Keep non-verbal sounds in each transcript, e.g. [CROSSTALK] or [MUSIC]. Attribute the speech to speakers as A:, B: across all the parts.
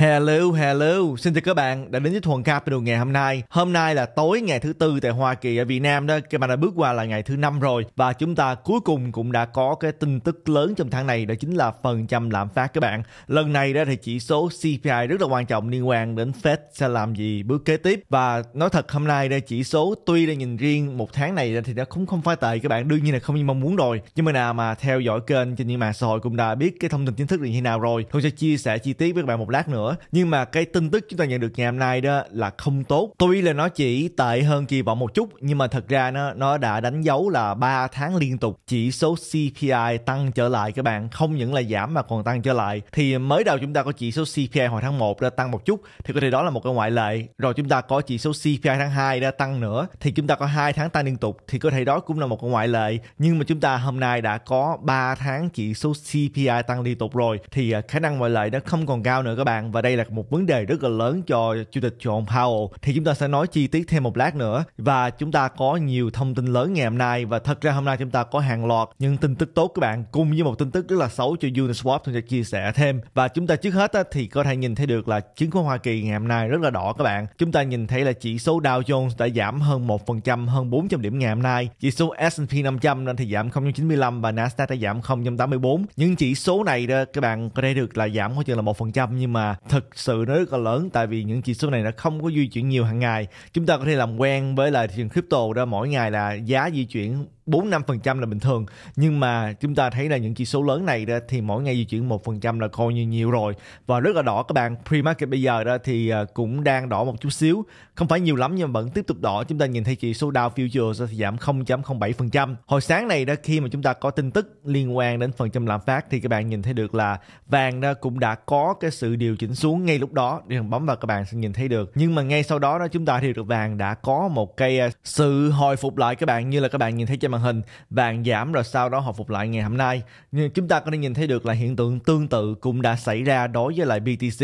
A: Hello, hello, xin chào các bạn đã đến với Thuần Capital ngày hôm nay. Hôm nay là tối ngày thứ tư tại Hoa Kỳ ở Việt Nam đó, các bạn đã bước qua là ngày thứ năm rồi và chúng ta cuối cùng cũng đã có cái tin tức lớn trong tháng này đó chính là phần trăm lạm phát các bạn. Lần này đó thì chỉ số CPI rất là quan trọng liên quan đến Fed sẽ làm gì bước kế tiếp và nói thật hôm nay đây chỉ số tuy là nhìn riêng một tháng này thì nó cũng không phải tệ các bạn đương nhiên là không như mong muốn rồi nhưng mà nào mà theo dõi kênh trên những mạng xã hội cũng đã biết cái thông tin chính thức là như thế nào rồi tôi sẽ chia sẻ chi tiết với các bạn một lát nữa nhưng mà cái tin tức chúng ta nhận được ngày hôm nay đó là không tốt tuy là nó chỉ tệ hơn kỳ vọng một chút nhưng mà thật ra nó nó đã đánh dấu là 3 tháng liên tục chỉ số CPI tăng trở lại các bạn không những là giảm mà còn tăng trở lại thì mới đầu chúng ta có chỉ số CPI hồi tháng 1 đã tăng một chút thì có thể đó là một cái ngoại lệ rồi chúng ta có chỉ số CPI tháng 2 đã tăng nữa thì chúng ta có hai tháng tăng liên tục thì có thể đó cũng là một cái ngoại lệ nhưng mà chúng ta hôm nay đã có 3 tháng chỉ số CPI tăng liên tục rồi thì à, khả năng ngoại lệ nó không còn cao nữa các bạn và đây là một vấn đề rất là lớn cho chủ tịch John Powell thì chúng ta sẽ nói chi tiết thêm một lát nữa và chúng ta có nhiều thông tin lớn ngày hôm nay và thật ra hôm nay chúng ta có hàng loạt những tin tức tốt các bạn cùng với một tin tức rất là xấu cho Uniswap chúng ta chia sẻ thêm và chúng ta trước hết thì có thể nhìn thấy được là chứng khoán Hoa Kỳ ngày hôm nay rất là đỏ các bạn chúng ta nhìn thấy là chỉ số Dow Jones đã giảm hơn 1% hơn 400 điểm ngày hôm nay chỉ số S&P 500 nên thì giảm 0.95 và Nasdaq đã giảm 0.84 những chỉ số này đó các bạn có thể được là giảm khoảng chừng là một phần trăm nhưng mà thực sự nó rất là lớn tại vì những chỉ số này nó không có di chuyển nhiều hàng ngày chúng ta có thể làm quen với là thị trường crypto đó mỗi ngày là giá di chuyển bốn năm phần trăm là bình thường nhưng mà chúng ta thấy là những chỉ số lớn này đó thì mỗi ngày di chuyển một phần trăm là coi như nhiều rồi và rất là đỏ các bạn pre market bây giờ đó thì à, cũng đang đỏ một chút xíu không phải nhiều lắm nhưng vẫn tiếp tục đỏ chúng ta nhìn thấy chỉ số Dow Futures thì giảm 0.07 phần trăm hồi sáng này đó khi mà chúng ta có tin tức liên quan đến phần trăm lạm phát thì các bạn nhìn thấy được là vàng đó cũng đã có cái sự điều chỉnh xuống ngay lúc đó để bấm vào các bạn sẽ nhìn thấy được nhưng mà ngay sau đó đó chúng ta thì được vàng đã có một cái à, sự hồi phục lại các bạn như là các bạn nhìn thấy trên màn màn hình vàng giảm rồi sau đó hồi phục lại ngày hôm nay nhưng chúng ta có thể nhìn thấy được là hiện tượng tương tự cũng đã xảy ra đối với lại BTC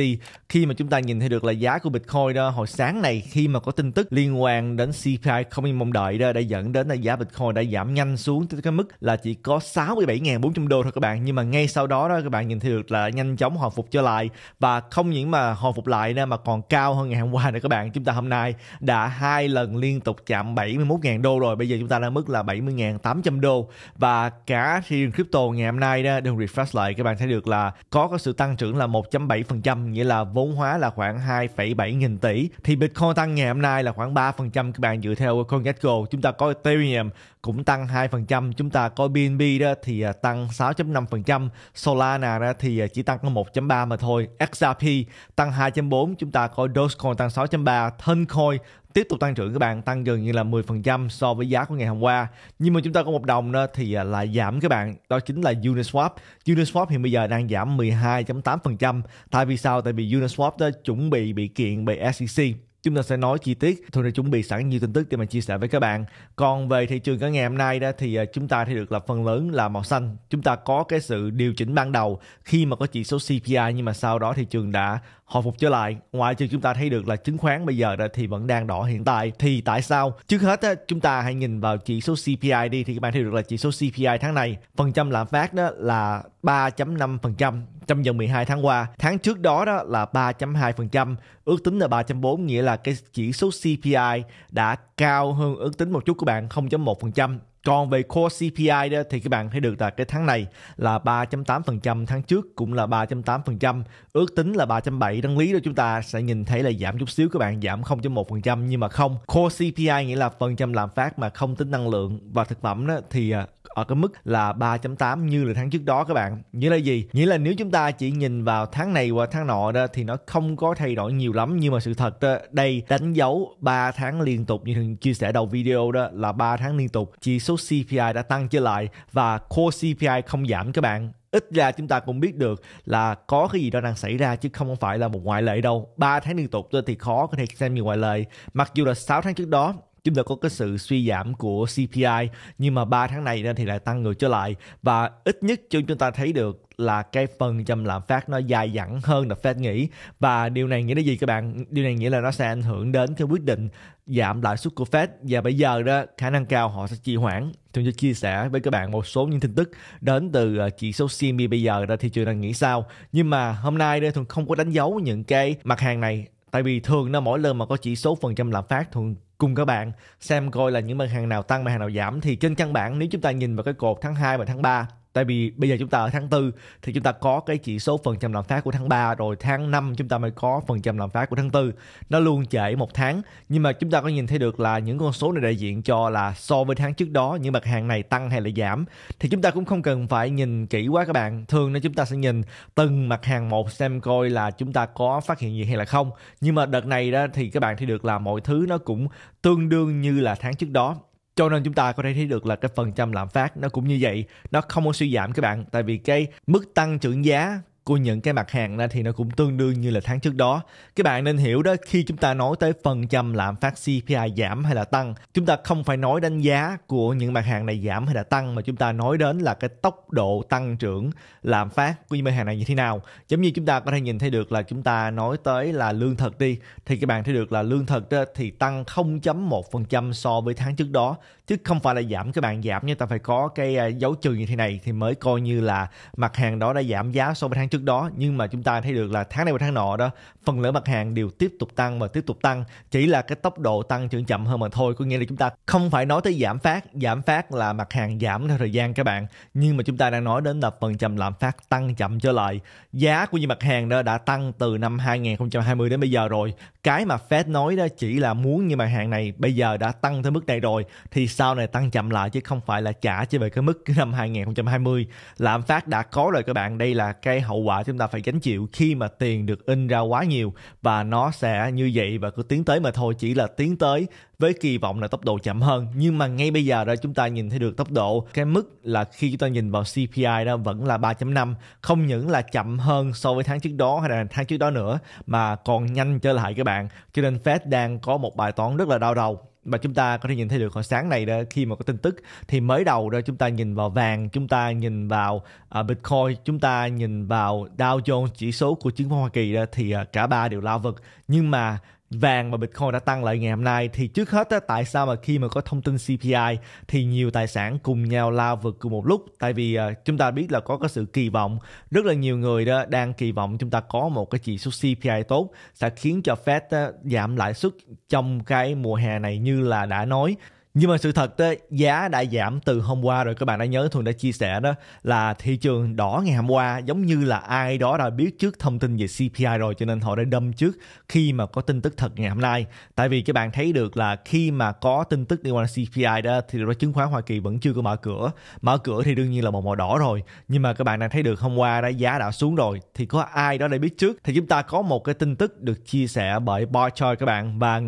A: khi mà chúng ta nhìn thấy được là giá của Bitcoin đó hồi sáng này khi mà có tin tức liên quan đến CPI không mong đợi đó đã dẫn đến là giá Bitcoin đã giảm nhanh xuống tới cái mức là chỉ có 67.400 đô thôi các bạn nhưng mà ngay sau đó đó các bạn nhìn thấy được là nhanh chóng hồi phục trở lại và không những mà hồi phục lại nữa mà còn cao hơn ngày hôm qua nữa các bạn chúng ta hôm nay đã hai lần liên tục chạm 71.000 đô rồi bây giờ chúng ta đã mức là 70.000 1.800 đô và cả thị trường crypto ngày hôm nay đó đừng refresh lại các bạn thấy được là có có sự tăng trưởng là 1.7% nghĩa là vốn hóa là khoảng 2,7 nghìn tỷ thì Bitcoin tăng ngày hôm nay là khoảng 3% các bạn dựa theo CoinGecko chúng ta có Ethereum cũng tăng 2%, chúng ta có BNB đó thì à, tăng 6.5%, Solana đó thì à, chỉ tăng có 1.3 mà thôi, XRP tăng 2.4, chúng ta có Dogecoin tăng 6.3, Toncoin tiếp tục tăng trưởng các bạn tăng gần như là 10% so với giá của ngày hôm qua nhưng mà chúng ta có một đồng đó thì là giảm các bạn đó chính là Uniswap Uniswap hiện bây giờ đang giảm 12.8% tại vì sao tại vì Uniswap đó chuẩn bị bị kiện bởi SEC chúng ta sẽ nói chi tiết thôi đã chuẩn bị sẵn nhiều tin tức để mà chia sẻ với các bạn còn về thị trường cả ngày hôm nay đó thì ờ, chúng ta thấy được là phần lớn là màu xanh chúng ta có cái sự điều chỉnh ban đầu khi mà có chỉ số CPI nhưng mà sau đó thị trường đã hồi phục trở lại ngoại trừ chúng ta thấy được là chứng khoán bây giờ đó thì vẫn đang đỏ hiện tại thì tại sao trước hết á, chúng ta hãy nhìn vào chỉ số CPI đi thì các bạn thấy được là chỉ số CPI tháng này phần trăm lạm phát đó là 3.5% trong vòng 12 tháng qua. Tháng trước đó đó là 3.2%, ước tính là 3.4 nghĩa là cái chỉ số CPI đã cao hơn ước tính một chút của bạn 0.1%. Còn về core CPI đó, thì các bạn thấy được là cái tháng này là 3.8%, tháng trước cũng là 3.8%, ước tính là 3.7. Đáng lý đó chúng ta sẽ nhìn thấy là giảm chút xíu các bạn, giảm 0.1% nhưng mà không. Core CPI nghĩa là phần trăm lạm phát mà không tính năng lượng và thực phẩm đó thì à, ở cái mức là 3.8 như là tháng trước đó các bạn. Nghĩa là gì? Nghĩa là nếu chúng ta chỉ nhìn vào tháng này qua tháng nọ đó thì nó không có thay đổi nhiều lắm nhưng mà sự thật đó, đây đánh dấu 3 tháng liên tục như thường chia sẻ đầu video đó là 3 tháng liên tục chỉ số CPI đã tăng trở lại và core CPI không giảm các bạn ít ra chúng ta cũng biết được là có cái gì đó đang xảy ra chứ không phải là một ngoại lệ đâu. 3 tháng liên tục thì khó có thể xem như ngoại lệ. Mặc dù là 6 tháng trước đó chúng ta có cái sự suy giảm của CPI nhưng mà 3 tháng này thì lại tăng ngược trở lại và ít nhất cho chúng ta thấy được là cái phần trăm lạm phát nó dài dẳng hơn là Fed nghĩ và điều này nghĩa là gì các bạn? Điều này nghĩa là nó sẽ ảnh hưởng đến cái quyết định giảm lãi suất của Fed và bây giờ đó khả năng cao họ sẽ trì hoãn. Tôi sẽ chia sẻ với các bạn một số những tin tức đến từ ờ, chỉ số CME bây giờ ra thị trường đang nghĩ sao. Nhưng mà hôm nay đây thường không có đánh dấu những cái mặt hàng này tại vì thường nó mỗi lần mà có chỉ số phần trăm lạm phát thường cùng các bạn xem coi là những mặt hàng nào tăng mặt hàng nào giảm thì trên căn bản nếu chúng ta nhìn vào cái cột tháng 2 và tháng 3 tại vì bây giờ chúng ta ở tháng 4 thì chúng ta có cái chỉ số phần trăm lạm phát của tháng 3 rồi tháng 5 chúng ta mới có phần trăm lạm phát của tháng 4 nó luôn trễ một tháng nhưng mà chúng ta có nhìn thấy được là những con số này đại diện cho là so với tháng trước đó những mặt hàng này tăng hay là giảm thì chúng ta cũng không cần phải nhìn kỹ quá các bạn thường nên chúng ta sẽ nhìn từng mặt hàng một xem coi là chúng ta có phát hiện gì hay là không nhưng mà đợt này đó thì các bạn thấy được là mọi thứ nó cũng tương đương như là tháng trước đó cho nên chúng ta có thể thấy được là cái phần trăm lạm phát nó cũng như vậy nó không có suy giảm các bạn tại vì cái mức tăng trưởng giá của những cái mặt hàng này thì nó cũng tương đương như là tháng trước đó. Các bạn nên hiểu đó khi chúng ta nói tới phần trăm lạm phát CPI giảm hay là tăng, chúng ta không phải nói đánh giá của những mặt hàng này giảm hay là tăng mà chúng ta nói đến là cái tốc độ tăng trưởng lạm phát của những mặt hàng này như thế nào. Giống như chúng ta có thể nhìn thấy được là chúng ta nói tới là lương thật đi thì các bạn thấy được là lương thật đó thì tăng 0.1% so với tháng trước đó chứ không phải là giảm các bạn giảm nhưng ta phải có cái à, dấu trừ như thế này thì mới coi như là mặt hàng đó đã giảm giá so với tháng trước đó nhưng mà chúng ta thấy được là tháng này và tháng nọ đó phần lớn mặt hàng đều tiếp tục tăng và tiếp tục tăng chỉ là cái tốc độ tăng trưởng chậm hơn mà thôi có nghĩa là chúng ta không phải nói tới giảm phát giảm phát là mặt hàng giảm theo thời gian các bạn nhưng mà chúng ta đang nói đến là phần trăm lạm phát tăng chậm trở lại giá của những mặt hàng đó đã tăng từ năm 2020 đến bây giờ rồi cái mà Fed nói đó chỉ là muốn như mặt hàng này bây giờ đã tăng tới mức này rồi thì sau này tăng chậm lại chứ không phải là trả chỉ về cái mức năm 2020 lạm phát đã có rồi các bạn đây là cái hậu quả chúng ta phải gánh chịu khi mà tiền được in ra quá nhiều và nó sẽ như vậy và cứ tiến tới mà thôi chỉ là tiến tới với kỳ vọng là tốc độ chậm hơn nhưng mà ngay bây giờ đó chúng ta nhìn thấy được tốc độ cái mức là khi chúng ta nhìn vào CPI đó vẫn là 3.5 không những là chậm hơn so với tháng trước đó hay là tháng trước đó nữa mà còn nhanh trở lại các bạn cho nên Fed đang có một bài toán rất là đau đầu mà chúng ta có thể nhìn thấy được hồi sáng này đó khi mà có tin tức thì mới đầu đó chúng ta nhìn vào vàng chúng ta nhìn vào uh, bitcoin chúng ta nhìn vào dow jones chỉ số của chứng khoán hoa kỳ đó thì uh, cả ba đều lao vực nhưng mà vàng và Bitcoin đã tăng lại ngày hôm nay thì trước hết á, tại sao mà khi mà có thông tin CPI thì nhiều tài sản cùng nhau lao vượt cùng một lúc tại vì à, chúng ta biết là có cái sự kỳ vọng rất là nhiều người đó đang kỳ vọng chúng ta có một cái chỉ số CPI tốt sẽ khiến cho Fed á, giảm lãi suất trong cái mùa hè này như là đã nói nhưng mà sự thật đấy, giá đã giảm từ hôm qua rồi các bạn đã nhớ thường đã chia sẻ đó là thị trường đỏ ngày hôm qua giống như là ai đó đã biết trước thông tin về CPI rồi cho nên họ đã đâm trước khi mà có tin tức thật ngày hôm nay tại vì các bạn thấy được là khi mà có tin tức liên quan đến CPI đó thì đó chứng khoán Hoa Kỳ vẫn chưa có mở cửa mở cửa thì đương nhiên là một màu đỏ rồi nhưng mà các bạn đang thấy được hôm qua đã giá đã xuống rồi thì có ai đó đã biết trước thì chúng ta có một cái tin tức được chia sẻ bởi Boy Choi các bạn và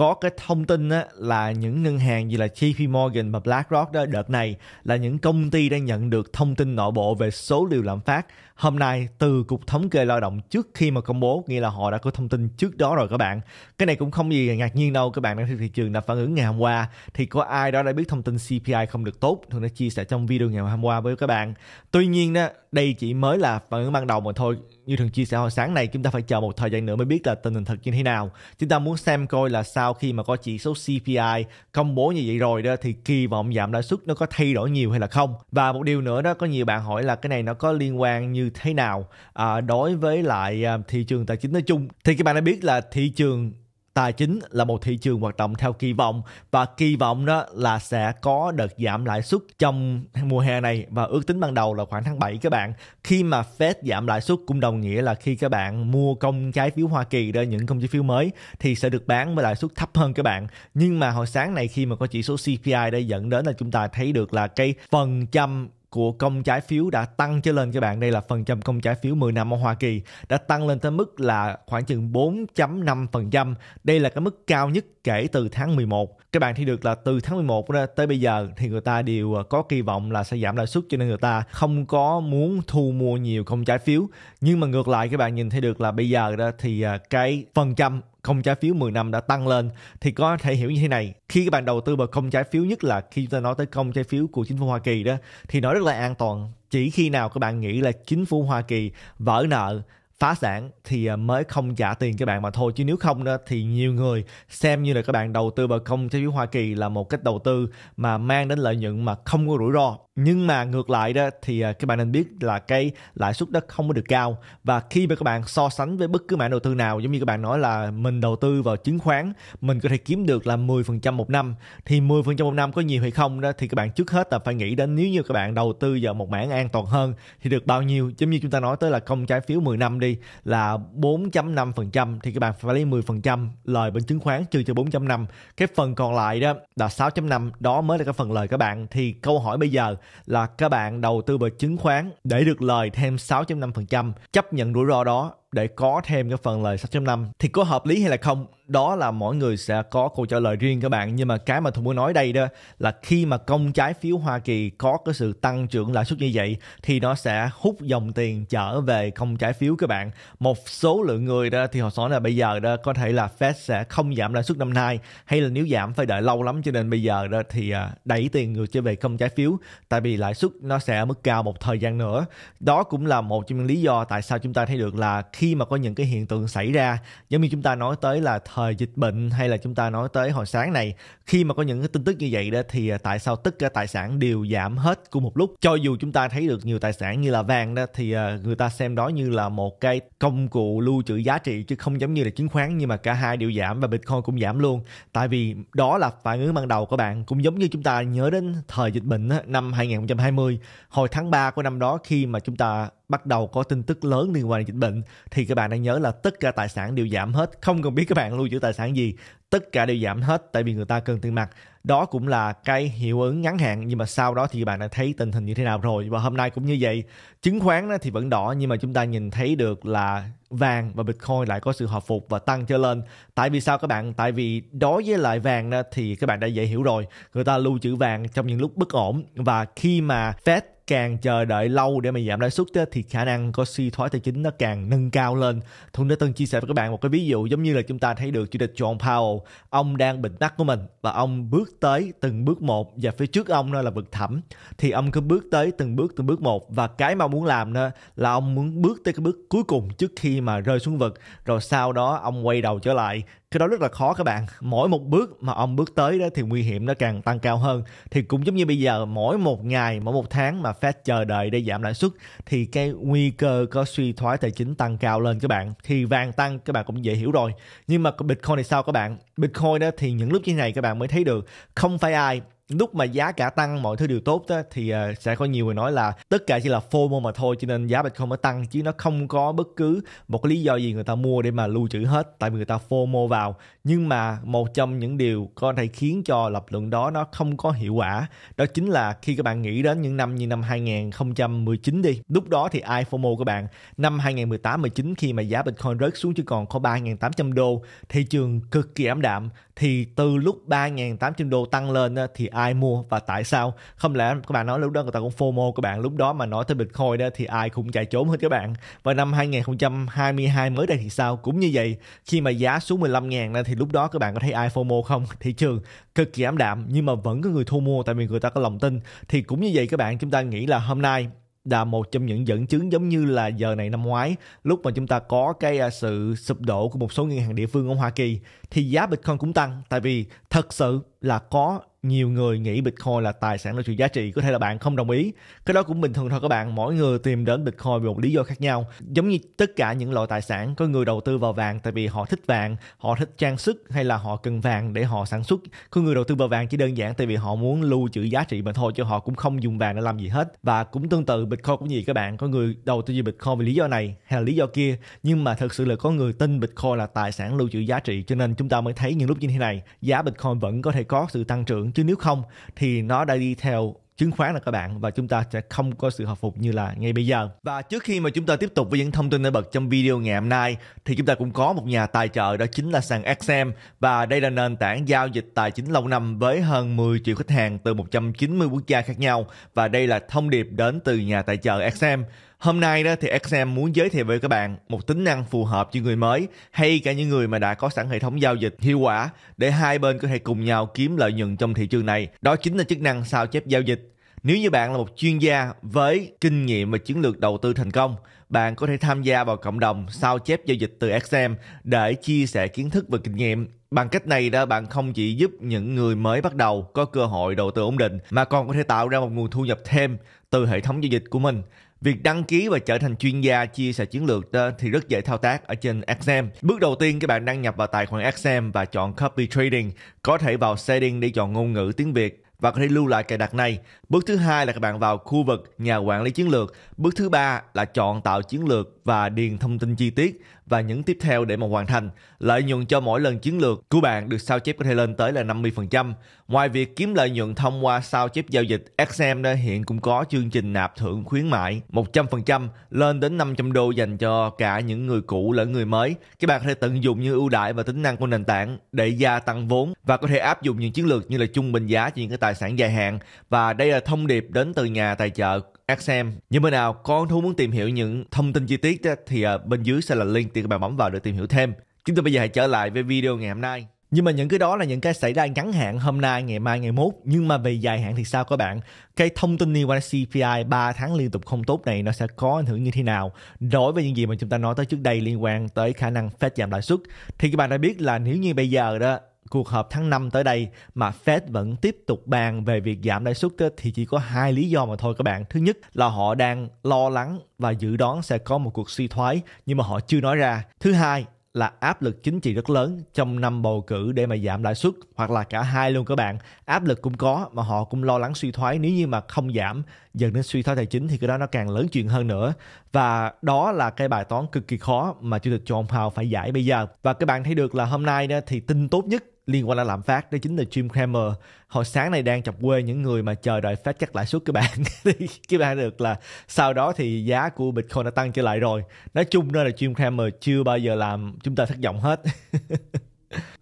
A: có cái thông tin á, là những ngân hàng như là JP Morgan và BlackRock đó đợt này là những công ty đang nhận được thông tin nội bộ về số liệu lạm phát hôm nay từ Cục Thống kê Lao động trước khi mà công bố, nghĩa là họ đã có thông tin trước đó rồi các bạn. Cái này cũng không gì ngạc nhiên đâu, các bạn đang theo thị trường đã phản ứng ngày hôm qua thì có ai đó đã biết thông tin CPI không được tốt, thường đã chia sẻ trong video ngày hôm qua với các bạn. Tuy nhiên đó, đây chỉ mới là phản ứng ban đầu mà thôi. Như thường chia sẻ hồi sáng này, chúng ta phải chờ một thời gian nữa mới biết là tình hình thật như thế nào. Chúng ta muốn xem coi là sau khi mà có chỉ số CPI công bố như vậy rồi đó thì kỳ vọng giảm lãi suất nó có thay đổi nhiều hay là không. Và một điều nữa đó, có nhiều bạn hỏi là cái này nó có liên quan như thế nào à, đối với lại à, thị trường tài chính nói chung thì các bạn đã biết là thị trường tài chính là một thị trường hoạt động theo kỳ vọng và kỳ vọng đó là sẽ có đợt giảm lãi suất trong mùa hè này và ước tính ban đầu là khoảng tháng 7 các bạn. Khi mà Fed giảm lãi suất cũng đồng nghĩa là khi các bạn mua công trái phiếu Hoa Kỳ ra những công trái phiếu mới thì sẽ được bán với lãi suất thấp hơn các bạn. Nhưng mà hồi sáng này khi mà có chỉ số CPI đã dẫn đến là chúng ta thấy được là cái phần trăm của công trái phiếu đã tăng trở lên các bạn. Đây là phần trăm công trái phiếu 10 năm ở Hoa Kỳ đã tăng lên tới mức là khoảng chừng 4.5%. Đây là cái mức cao nhất kể từ tháng 11. Các bạn thấy được là từ tháng 11 tới bây giờ thì người ta đều ờ, có kỳ vọng là sẽ giảm lãi suất cho nên người ta không có muốn thu mua nhiều công trái phiếu. Nhưng mà ngược lại các bạn nhìn thấy được là bây giờ đó thì ờ, cái phần trăm không trái phiếu 10 năm đã tăng lên thì có thể hiểu như thế này khi các bạn đầu tư vào không trái phiếu nhất là khi chúng ta nói tới không trái phiếu của chính phủ Hoa Kỳ đó thì nó rất là an toàn chỉ khi nào các bạn nghĩ là chính phủ Hoa Kỳ vỡ nợ phá sản thì à, mới không trả tiền các bạn mà thôi chứ nếu không đó thì nhiều người xem như là các bạn đầu tư vào không trái phiếu Hoa Kỳ là một cách đầu tư mà mang đến lợi nhuận mà không có rủi ro nhưng mà ngược lại đó thì à, các bạn nên biết là cái lãi suất đó không có được cao và khi mà các bạn so sánh với bất cứ mảng đầu tư nào giống như các bạn nói là mình đầu tư vào chứng khoán mình có thể kiếm được là 10% một năm thì 10% một năm có nhiều hay không đó thì các bạn trước hết là phải nghĩ đến nếu như các bạn đầu tư vào một mảng an toàn hơn thì được bao nhiêu giống như chúng ta nói tới là công trái phiếu 10 năm đi là 4.5% thì các bạn phải lấy 10% lời bên chứng khoán trừ cho 4.5 cái phần còn lại đó là 6.5 đó mới là cái phần lời các bạn thì câu hỏi bây giờ là các bạn đầu tư vào chứng khoán để được lời thêm 6.5%, chấp nhận rủi ro đó để có thêm cái phần lời 6.5 thì có hợp lý hay là không đó là mỗi người sẽ có câu trả lời riêng các bạn nhưng mà cái mà tôi muốn nói đây đó là khi mà công trái phiếu Hoa Kỳ có cái sự tăng trưởng lãi suất như vậy thì nó sẽ hút dòng tiền trở về công trái phiếu các bạn một số lượng người đó thì họ nói là bây giờ đó có thể là Fed sẽ không giảm lãi suất năm nay hay là nếu giảm phải đợi lâu lắm cho nên bây giờ đó thì à, đẩy tiền ngược trở về công trái phiếu tại vì lãi suất nó sẽ ở mức cao một thời gian nữa đó cũng là một trong những lý do tại sao chúng ta thấy được là khi mà có những cái hiện tượng xảy ra giống như chúng ta nói tới là thời dịch bệnh hay là chúng ta nói tới hồi sáng này khi mà có những cái tin tức như vậy đó thì à, tại sao tất cả tài sản đều giảm hết cùng một lúc cho dù chúng ta thấy được nhiều tài sản như là vàng đó thì à, người ta xem đó như là một cái công cụ lưu trữ giá trị chứ không giống như là chứng khoán nhưng mà cả hai đều giảm và bitcoin cũng giảm luôn tại vì đó là phản ứng ban đầu của bạn cũng giống như chúng ta nhớ đến thời dịch bệnh năm 2020 hồi tháng 3 của năm đó khi mà chúng ta bắt đầu có tin tức lớn liên quan đến dịch bệnh thì các bạn đang nhớ là tất cả tài sản đều giảm hết không cần biết các bạn lưu trữ tài sản gì tất cả đều giảm hết tại vì người ta cần tiền mặt đó cũng là cái hiệu ứng ngắn hạn nhưng mà sau đó thì bạn đã thấy tình hình như thế nào rồi và hôm nay cũng như vậy chứng khoán thì vẫn đỏ nhưng mà chúng ta nhìn thấy được là vàng và bitcoin lại có sự hồi phục và tăng trở lên tại vì sao các bạn tại vì đối với lại vàng thì các bạn đã dễ hiểu rồi người ta lưu trữ vàng trong những lúc bất ổn và khi mà fed càng chờ đợi lâu để mà giảm lãi suất thì khả năng có suy thoái tài chính nó càng nâng cao lên. thông đã từng chia sẻ với các bạn một cái ví dụ giống như là chúng ta thấy được chủ tịch John Powell ông đang bình tắc của mình và ông bước tới từng bước một và phía trước ông nó là vực thẳm thì ông cứ bước tới từng bước từng bước một và cái mà ông muốn làm đó là ông muốn bước tới cái bước cuối cùng trước khi mà rơi xuống vực rồi sau đó ông quay đầu trở lại cái đó rất là khó các bạn mỗi một bước mà ông bước tới đó thì nguy hiểm nó càng tăng cao hơn thì cũng giống như bây giờ mỗi một ngày mỗi một tháng mà Fed chờ đợi để giảm lãi suất thì cái nguy cơ có suy thoái tài chính tăng cao lên các bạn thì vàng tăng các bạn cũng dễ hiểu rồi nhưng mà Bitcoin thì sao các bạn Bitcoin đó thì những lúc như này các bạn mới thấy được không phải ai lúc mà giá cả tăng mọi thứ đều tốt đó, thì uh, sẽ có nhiều người nói là tất cả chỉ là FOMO mà thôi cho nên giá Bitcoin mới tăng chứ nó không có bất cứ một cái lý do gì người ta mua để mà lưu trữ hết tại vì người ta FOMO vào nhưng mà một trong những điều có thể khiến cho lập luận đó nó không có hiệu quả đó chính là khi các bạn nghĩ đến những năm như năm 2019 đi lúc đó thì ai FOMO các bạn năm 2018 19 khi mà giá Bitcoin rớt xuống chỉ còn có 3.800 đô thị trường cực kỳ ảm đạm thì từ lúc 3.800 đô tăng lên thì ai mua và tại sao không lẽ các bạn nói lúc đó người ta cũng FOMO các bạn lúc đó mà nói tới Bitcoin đó thì ai cũng chạy trốn hết các bạn và năm 2022 mới đây thì sao cũng như vậy khi mà giá xuống 15.000 thì lúc đó các bạn có thấy ai FOMO không [LAUGHS] thị trường cực kỳ ảm đạm nhưng mà vẫn có người thu mua tại vì người ta có lòng tin thì cũng như vậy các bạn chúng ta nghĩ là hôm nay là một trong những dẫn chứng giống như là giờ này năm ngoái lúc mà chúng ta có cái à, sự sụp đổ của một số ngân hàng địa phương ở Hoa Kỳ thì giá Bitcoin cũng tăng tại vì thật sự là có nhiều người nghĩ Bitcoin là tài sản lưu trữ giá trị có thể là bạn không đồng ý cái đó cũng bình thường thôi các bạn mỗi người tìm đến Bitcoin vì một lý do khác nhau giống như tất cả những loại tài sản có người đầu tư vào vàng tại vì họ thích vàng họ thích trang sức hay là họ cần vàng để họ sản xuất có người đầu tư vào vàng chỉ đơn giản tại vì họ muốn lưu trữ giá trị mà thôi chứ họ cũng không dùng vàng để làm gì hết và cũng tương tự Bitcoin cũng gì các bạn có người đầu tư vào Bitcoin vì lý do này hay là lý do kia nhưng mà thực sự là có người tin Bitcoin là tài sản lưu trữ giá trị cho nên chúng ta mới thấy những lúc như thế này giá Bitcoin vẫn có thể có sự tăng trưởng chứ nếu không thì nó đã đi theo chứng khoán là các bạn và chúng ta sẽ không có sự hồi phục như là ngay bây giờ. Và trước khi mà chúng ta tiếp tục với những thông tin nổi bật trong video ngày hôm nay thì chúng ta cũng có một nhà tài trợ đó chính là sàn XM và đây là nền tảng giao dịch tài chính lâu năm với hơn 10 triệu khách hàng từ 190 quốc gia khác nhau và đây là thông điệp đến từ nhà tài trợ XM Hôm nay đó thì XM muốn giới thiệu với các bạn một tính năng phù hợp cho người mới hay cả những người mà đã có sẵn hệ thống giao dịch hiệu quả để hai bên có thể cùng nhau kiếm lợi nhuận trong thị trường này. Đó chính là chức năng sao chép giao dịch. Nếu như bạn là một chuyên gia với kinh nghiệm và chiến lược đầu tư thành công, bạn có thể tham gia vào cộng đồng sao chép giao dịch từ XM để chia sẻ kiến thức và kinh nghiệm. Bằng cách này đó bạn không chỉ giúp những người mới bắt đầu có cơ hội đầu tư ổn định mà còn có thể tạo ra một nguồn thu nhập thêm từ hệ thống giao dịch của mình. Việc đăng ký và trở thành chuyên gia chia sẻ chiến lược thì rất dễ thao tác ở trên Axem. Bước đầu tiên các bạn đăng nhập vào tài khoản Axem và chọn Copy Trading, có thể vào setting để chọn ngôn ngữ tiếng Việt và có thể lưu lại cài đặt này. Bước thứ hai là các bạn vào khu vực nhà quản lý chiến lược. Bước thứ ba là chọn tạo chiến lược và điền thông tin chi tiết và những tiếp theo để mà hoàn thành. Lợi nhuận cho mỗi lần chiến lược của bạn được sao chép có thể lên tới là 50%. Ngoài việc kiếm lợi nhuận thông qua sao chép giao dịch, XM hiện cũng có chương trình nạp thưởng khuyến mại 100% lên đến 500 đô dành cho cả những người cũ lẫn người mới. Các bạn có thể tận dụng những ưu đãi và tính năng của nền tảng để gia tăng vốn và có thể áp dụng những chiến lược như là trung bình giá cho những cái tài sản dài hạn. Và đây là thông điệp đến từ nhà tài trợ xem những bên nào có thú muốn tìm hiểu những thông tin chi tiết đó, thì ờ, bên dưới sẽ là link để các bạn bấm vào để tìm hiểu thêm chúng ta bây giờ hãy trở lại với video ngày hôm nay nhưng mà những cái đó là những cái xảy ra ngắn hạn hôm nay, ngày mai, ngày mốt. Nhưng mà về dài hạn thì sao các bạn? Cái thông tin liên quan đến CPI 3 tháng liên tục không tốt này nó sẽ có ảnh hưởng như thế nào? Đối với những gì mà chúng ta nói tới trước đây liên quan tới khả năng Fed giảm lãi suất thì các bạn đã biết là nếu như bây giờ đó cuộc họp tháng 5 tới đây mà Fed vẫn tiếp tục bàn về việc giảm lãi suất thì chỉ có hai lý do mà thôi các bạn. Thứ nhất là họ đang lo lắng và dự đoán sẽ có một cuộc suy thoái nhưng mà họ chưa nói ra. Thứ hai là áp lực chính trị rất lớn trong năm bầu cử để mà giảm lãi suất hoặc là cả hai luôn các bạn áp lực cũng có mà họ cũng lo lắng suy thoái nếu như mà không giảm dẫn đến suy thoái tài chính thì cái đó nó càng lớn chuyện hơn nữa và đó là cái bài toán cực kỳ khó mà chủ tịch John Powell phải giải bây giờ và các bạn thấy được là hôm nay thì tin tốt nhất liên quan đến lạm phát đó chính là Jim Cramer hồi sáng này đang chọc quê những người mà chờ đợi phát chắc lãi suất các bạn [LAUGHS] các bạn được là sau đó thì giá của Bitcoin đã tăng trở lại rồi nói chung đó là Jim Cramer chưa bao giờ làm chúng ta thất vọng hết [LAUGHS]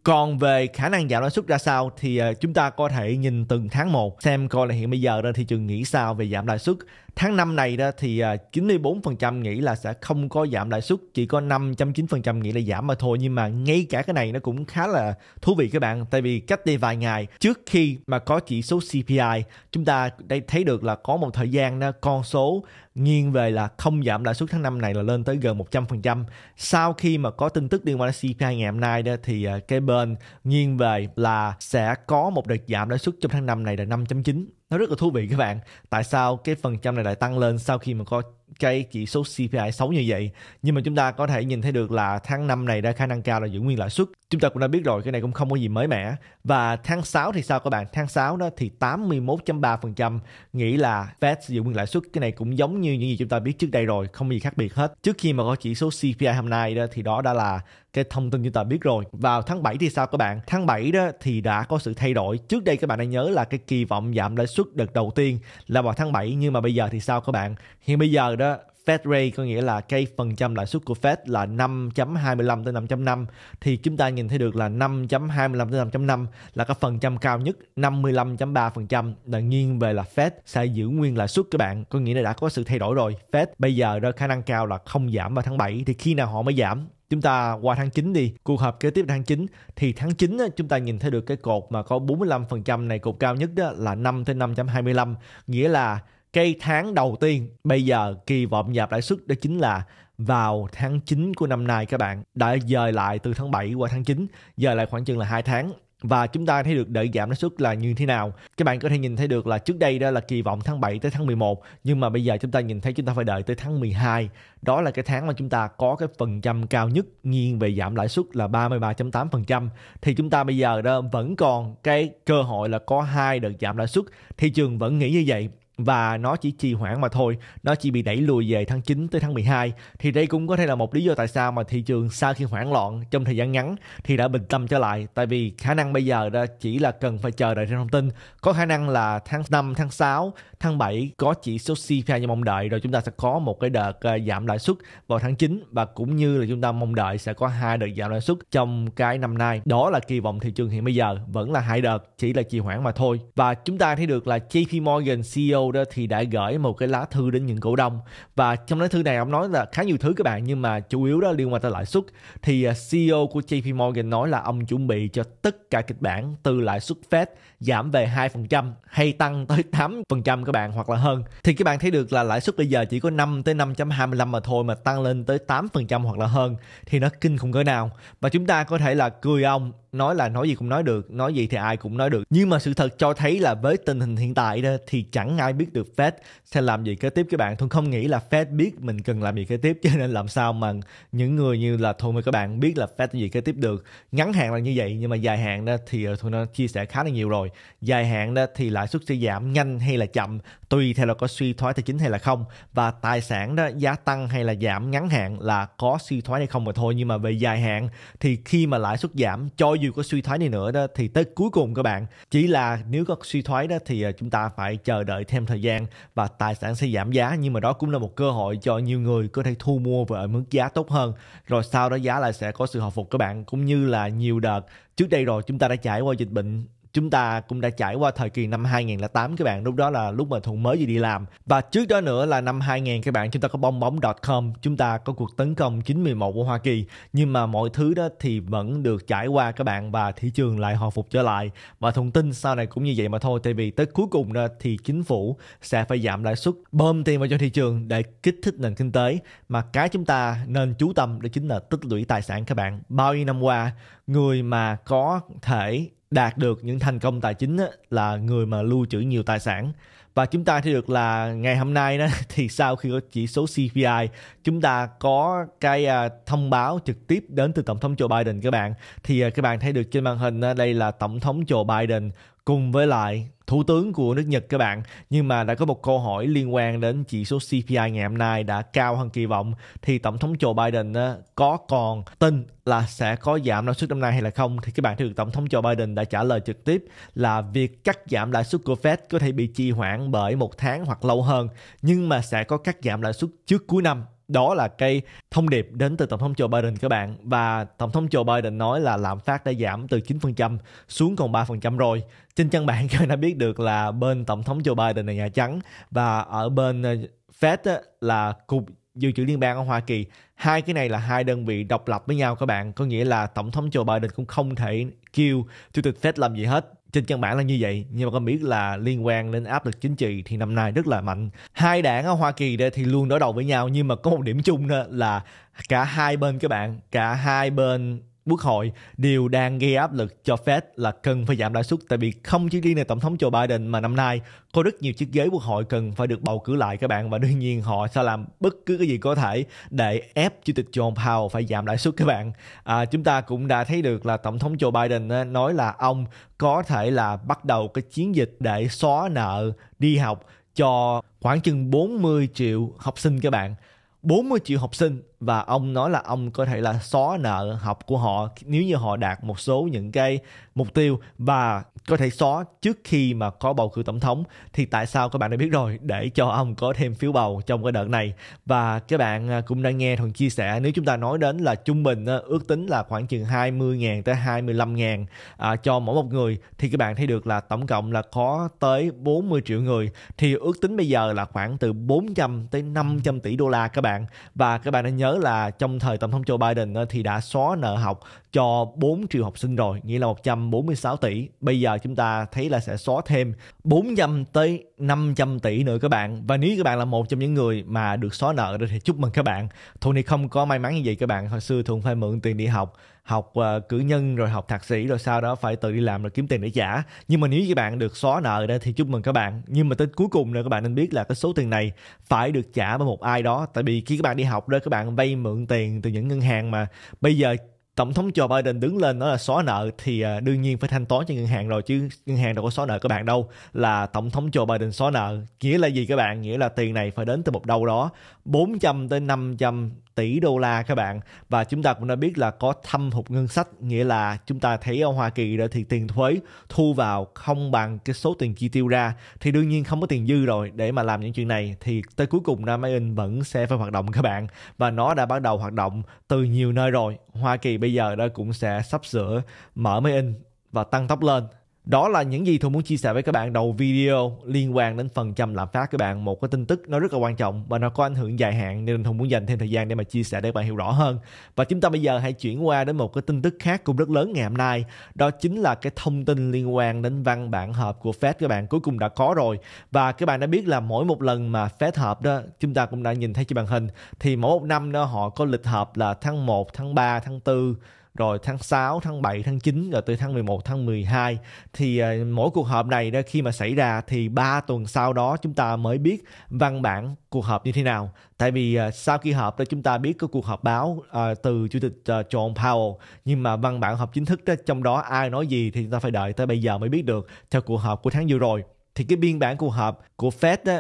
A: còn về khả năng giảm lãi suất ra sao thì à, chúng ta có thể nhìn từng tháng một, xem coi là hiện bây giờ ra thị trường nghĩ sao về giảm lãi suất tháng 5 này đó thì 94% à, nghĩ là sẽ không có giảm lãi suất, chỉ có 5.9% nghĩ là giảm mà thôi. Nhưng mà ngay cả cái này nó cũng khá là thú vị các bạn, tại vì cách đây vài ngày trước khi mà có chỉ số CPI, chúng ta đây thấy được là có một thời gian đó, con số nghiêng về là không giảm lãi suất tháng 5 này là lên tới gần 100%. Sau khi mà có tin tức liên quan đến CPI ngày hôm nay đó thì à, cái bên nghiêng về là sẽ có một đợt giảm lãi suất trong tháng 5 này là 5.9 nó rất là thú vị các bạn tại sao cái phần trăm này lại tăng lên sau khi mà có cái chỉ số CPI xấu như vậy nhưng mà chúng ta có thể nhìn thấy được là tháng 5 này đã khả năng cao là giữ nguyên lãi suất chúng ta cũng đã biết rồi cái này cũng không có gì mới mẻ và tháng 6 thì sao các bạn tháng 6 đó thì 81.3% nghĩ là Fed giữ nguyên lãi suất cái này cũng giống như những gì chúng ta biết trước đây rồi không có gì khác biệt hết trước khi mà có chỉ số CPI hôm nay đó thì đó đã là cái thông tin chúng ta biết rồi vào tháng 7 thì sao các bạn tháng 7 đó thì đã có sự thay đổi trước đây các bạn đã nhớ là cái kỳ vọng giảm lãi suất đợt đầu tiên là vào tháng 7 nhưng mà bây giờ thì sao các bạn hiện bây giờ đó Fed rate có nghĩa là cái phần trăm lãi suất của Fed là 5.25 tới 5.5 thì chúng ta nhìn thấy được là 5.25 tới 5.5 là cái phần trăm cao nhất 55.3% là nghiêng về là Fed sẽ giữ nguyên lãi suất các bạn có nghĩa là đã có sự thay đổi rồi Fed bây giờ đó khả năng cao là không giảm vào tháng 7 thì khi nào họ mới giảm chúng ta qua tháng 9 đi, cuộc họp kế tiếp tháng 9 thì tháng 9 á, chúng ta nhìn thấy được cái cột mà có 45% này cột cao nhất đó là 5 tới 5.25, nghĩa là cái tháng đầu tiên bây giờ kỳ vọng giảm lãi suất đó chính là vào tháng 9 của năm nay các bạn đã dời lại từ tháng 7 qua tháng 9 dời lại khoảng chừng là 2 tháng và chúng ta thấy được đợi giảm lãi suất là như thế nào. Các bạn có thể nhìn thấy được là trước đây đó là kỳ vọng tháng 7 tới tháng 11 nhưng mà bây giờ chúng ta nhìn thấy chúng ta phải đợi tới tháng 12. Đó là cái tháng mà chúng ta có cái phần trăm cao nhất nghiêng về giảm lãi suất là 33.8% thì chúng ta bây giờ đó vẫn còn cái cơ hội là có hai đợt giảm lãi suất. Thị trường vẫn nghĩ như vậy và nó chỉ trì hoãn mà thôi, nó chỉ bị đẩy lùi về tháng 9 tới tháng 12 thì đây cũng có thể là một lý do tại sao mà thị trường sau khi hoảng loạn trong thời gian ngắn thì đã bình tâm trở lại tại vì khả năng bây giờ đó chỉ là cần phải chờ đợi thêm thông tin. Có khả năng là tháng 5, tháng 6, tháng 7 có chỉ số CPI như mong đợi rồi chúng ta sẽ có một cái đợt ờ, giảm lãi suất vào tháng 9 và cũng như là chúng ta mong đợi sẽ có hai đợt giảm lãi suất trong cái năm nay. Đó là kỳ vọng thị trường hiện bây giờ, vẫn là hai đợt, chỉ là trì hoãn mà thôi. Và chúng ta thấy được là JP Morgan CEO Châu đó thì đã gửi một cái lá thư đến những cổ đông và trong lá thư này ông nói là khá nhiều thứ các bạn nhưng mà chủ yếu đó liên quan tới lãi suất thì à, CEO của JP Morgan nói là ông chuẩn bị cho tất cả kịch bản từ lãi suất Fed giảm về 2% hay tăng tới 8% các bạn hoặc là hơn thì các bạn thấy được là lãi suất bây giờ chỉ có 5 tới 5.25 mà thôi mà tăng lên tới 8% hoặc là hơn thì nó kinh khủng cỡ nào và chúng ta có thể là cười ông nói là nói gì cũng nói được nói gì thì ai cũng nói được nhưng mà sự thật cho thấy là với tình hình hiện tại đó thì chẳng ai biết được Fed sẽ làm gì kế tiếp các bạn tôi không nghĩ là Fed biết mình cần làm gì kế tiếp [LAUGHS] cho nên làm sao mà những người như là thôi mà các bạn biết là Fed gì kế tiếp được ngắn hạn là như vậy nhưng mà dài hạn đó thì ờ, tôi nó chia sẻ khá là nhiều rồi dài hạn đó thì lãi suất sẽ giảm nhanh hay là chậm tùy theo là có suy thoái tài chính hay là không và tài sản đó giá tăng hay là giảm ngắn hạn là có suy thoái hay không mà thôi nhưng mà về dài hạn thì khi mà lãi suất giảm cho dù có suy thoái này nữa đó thì tới cuối cùng các bạn chỉ là nếu có suy thoái đó thì à, chúng ta phải chờ đợi thêm thời gian và tài sản sẽ giảm giá nhưng mà đó cũng là một cơ hội cho nhiều người có thể thu mua với ở mức giá tốt hơn rồi sau đó giá lại sẽ có sự hồi phục các bạn cũng như là nhiều đợt trước đây rồi chúng ta đã trải qua dịch bệnh chúng ta cũng đã trải qua thời kỳ năm 2008 các bạn lúc đó là lúc mà thuận mới vừa đi làm và trước đó nữa là năm 2000 các bạn chúng ta có bong bóng.com chúng ta có cuộc tấn công 911 của Hoa Kỳ nhưng mà mọi thứ đó thì vẫn được trải qua các bạn và thị trường lại hồi phục trở lại và thông tin sau này cũng như vậy mà thôi tại vì tới cuối cùng đó thì chính phủ sẽ phải giảm lãi suất bơm tiền vào cho thị trường để kích thích nền kinh tế mà cái chúng ta nên chú tâm đó chính là tích lũy tài sản các bạn bao nhiêu năm qua người mà có thể đạt được những thành công tài chính là người mà lưu trữ nhiều tài sản và chúng ta thấy được là ngày hôm nay đó, [LAUGHS] thì sau khi có chỉ số CPI chúng ta có cái à, thông báo trực tiếp đến từ tổng thống Joe Biden các bạn thì à, các bạn thấy được trên màn hình à, đây là tổng thống Joe Biden cùng với lại thủ tướng của nước Nhật các bạn. Nhưng mà đã có một câu hỏi liên quan đến chỉ số CPI ngày hôm nay đã cao hơn kỳ vọng thì Tổng thống Joe Biden có còn tin là sẽ có giảm lãi suất năm nay hay là không thì các bạn thấy được Tổng thống Joe Biden đã trả lời trực tiếp là việc cắt giảm lãi suất của Fed có thể bị trì hoãn bởi một tháng hoặc lâu hơn nhưng mà sẽ có cắt giảm lãi suất trước cuối năm đó là cái thông điệp đến từ Tổng thống Joe Biden các bạn và Tổng thống Joe Biden nói là lạm phát đã giảm từ 9% xuống còn 3% rồi. Trên trang bạn [LAUGHS] các bạn đã biết được là bên Tổng thống Joe Biden là Nhà Trắng và ở bên ờ, Fed là Cục Dự trữ Liên bang ở Hoa Kỳ. Hai cái này là hai đơn vị độc lập với nhau các bạn. Có nghĩa là Tổng thống Joe Biden cũng không thể kêu Chủ tịch Fed làm gì hết trên căn bản là như vậy nhưng mà con biết là liên quan đến áp lực chính trị thì năm nay rất là mạnh hai đảng ở Hoa Kỳ đây thì luôn đối đầu với nhau nhưng mà có một điểm chung đó là cả hai bên các bạn cả hai bên Quốc hội đều đang gây áp lực cho Fed là cần phải giảm lãi suất tại vì không chỉ riêng là Tổng thống Joe Biden mà năm nay có rất nhiều chiếc ghế Quốc hội cần phải được bầu cử lại các bạn và đương nhiên họ sẽ làm bất cứ cái gì có thể để ép Chủ tịch John Powell phải giảm lãi suất các bạn. À, chúng ta cũng đã thấy được là Tổng thống Joe Biden nói là ông có thể là bắt đầu cái chiến dịch để xóa nợ đi học cho khoảng chừng 40 triệu học sinh các bạn. 40 triệu học sinh và ông nói là ông có thể là xóa nợ học của họ nếu như họ đạt một số những cái mục tiêu và có thể xóa trước khi mà có bầu cử tổng thống thì tại sao các bạn đã biết rồi để cho ông có thêm phiếu bầu trong cái đợt này và các bạn à, cũng đã nghe thằng chia sẻ nếu chúng ta nói đến là trung bình à, ước tính là khoảng chừng 20.000 tới 25.000 à, cho mỗi một người thì các bạn thấy được là tổng cộng là có tới 40 triệu người thì ước tính bây giờ là khoảng từ 400 tới 500 tỷ đô la các bạn và các bạn đã nhớ là trong thời tổng thống Joe Biden à, thì đã xóa nợ học cho 4 triệu học sinh rồi, nghĩa là 146 tỷ. Bây giờ chúng ta thấy là sẽ xóa thêm 400 tới 500 tỷ nữa các bạn. Và nếu các bạn là một trong những người mà được xóa nợ rồi thì chúc mừng các bạn. Thuận thì không có may mắn như vậy các bạn. Hồi xưa thường phải mượn tiền đi học học uh, cử nhân rồi học thạc sĩ rồi sau đó phải tự đi làm rồi kiếm tiền để trả nhưng mà nếu các bạn được xóa nợ đó thì chúc mừng các bạn nhưng mà tới cuối cùng nữa các bạn nên biết là cái số tiền này phải được trả bởi một ai đó tại vì khi các bạn đi học đó các bạn vay mượn tiền từ những ngân hàng mà bây giờ tổng thống Joe Biden đứng lên nói là xóa nợ thì à, đương nhiên phải thanh toán cho ngân hàng rồi chứ ngân hàng đâu có xóa nợ các bạn đâu là tổng thống Joe Biden xóa nợ nghĩa là gì các bạn nghĩa là tiền này phải đến từ một đâu đó 400 tới 500 tỷ đô la các bạn và chúng ta cũng đã biết là có thâm hụt ngân sách nghĩa là chúng ta thấy ở Hoa Kỳ đó thì tiền thuế thu vào không bằng cái số tiền chi tiêu ra thì đương nhiên không có tiền dư rồi để mà làm những chuyện này thì tới cuối cùng Nam Máy In vẫn sẽ phải hoạt động các bạn và nó đã bắt đầu hoạt động từ nhiều nơi rồi Hoa Kỳ bây giờ đó cũng sẽ sắp sửa mở Máy In và tăng tốc lên đó là những gì Thuận muốn chia sẻ với các bạn đầu video liên quan đến phần trăm lạm phát các bạn. Một cái tin tức nó rất là quan trọng và nó có ảnh hưởng dài hạn nên Thuận muốn dành thêm thời gian để mà chia sẻ để các bạn hiểu rõ hơn. Và chúng ta bây giờ hãy chuyển qua đến một cái tin tức khác cũng rất lớn ngày hôm nay. Đó chính là cái thông tin liên quan đến văn bản hợp của Fed các bạn cuối cùng đã có rồi. Và các bạn đã biết là mỗi một lần mà Fed hợp đó chúng ta cũng đã nhìn thấy trên màn hình thì mỗi một năm đó họ có lịch hợp là tháng 1, tháng 3, tháng 4 rồi tháng 6, tháng 7, tháng 9 rồi tới tháng 11, tháng 12 thì ờ, mỗi cuộc họp này đó khi mà xảy ra thì 3 tuần sau đó chúng ta mới biết văn bản cuộc họp như thế nào. Tại vì ờ, sau khi họp đó chúng ta biết có cuộc họp báo uh, từ chủ tịch uh, John Powell nhưng mà văn bản họp chính thức đó trong đó ai nói gì thì chúng ta phải đợi tới bây giờ mới biết được theo cuộc họp của tháng vừa rồi. Thì cái biên bản cuộc họp của Fed đó,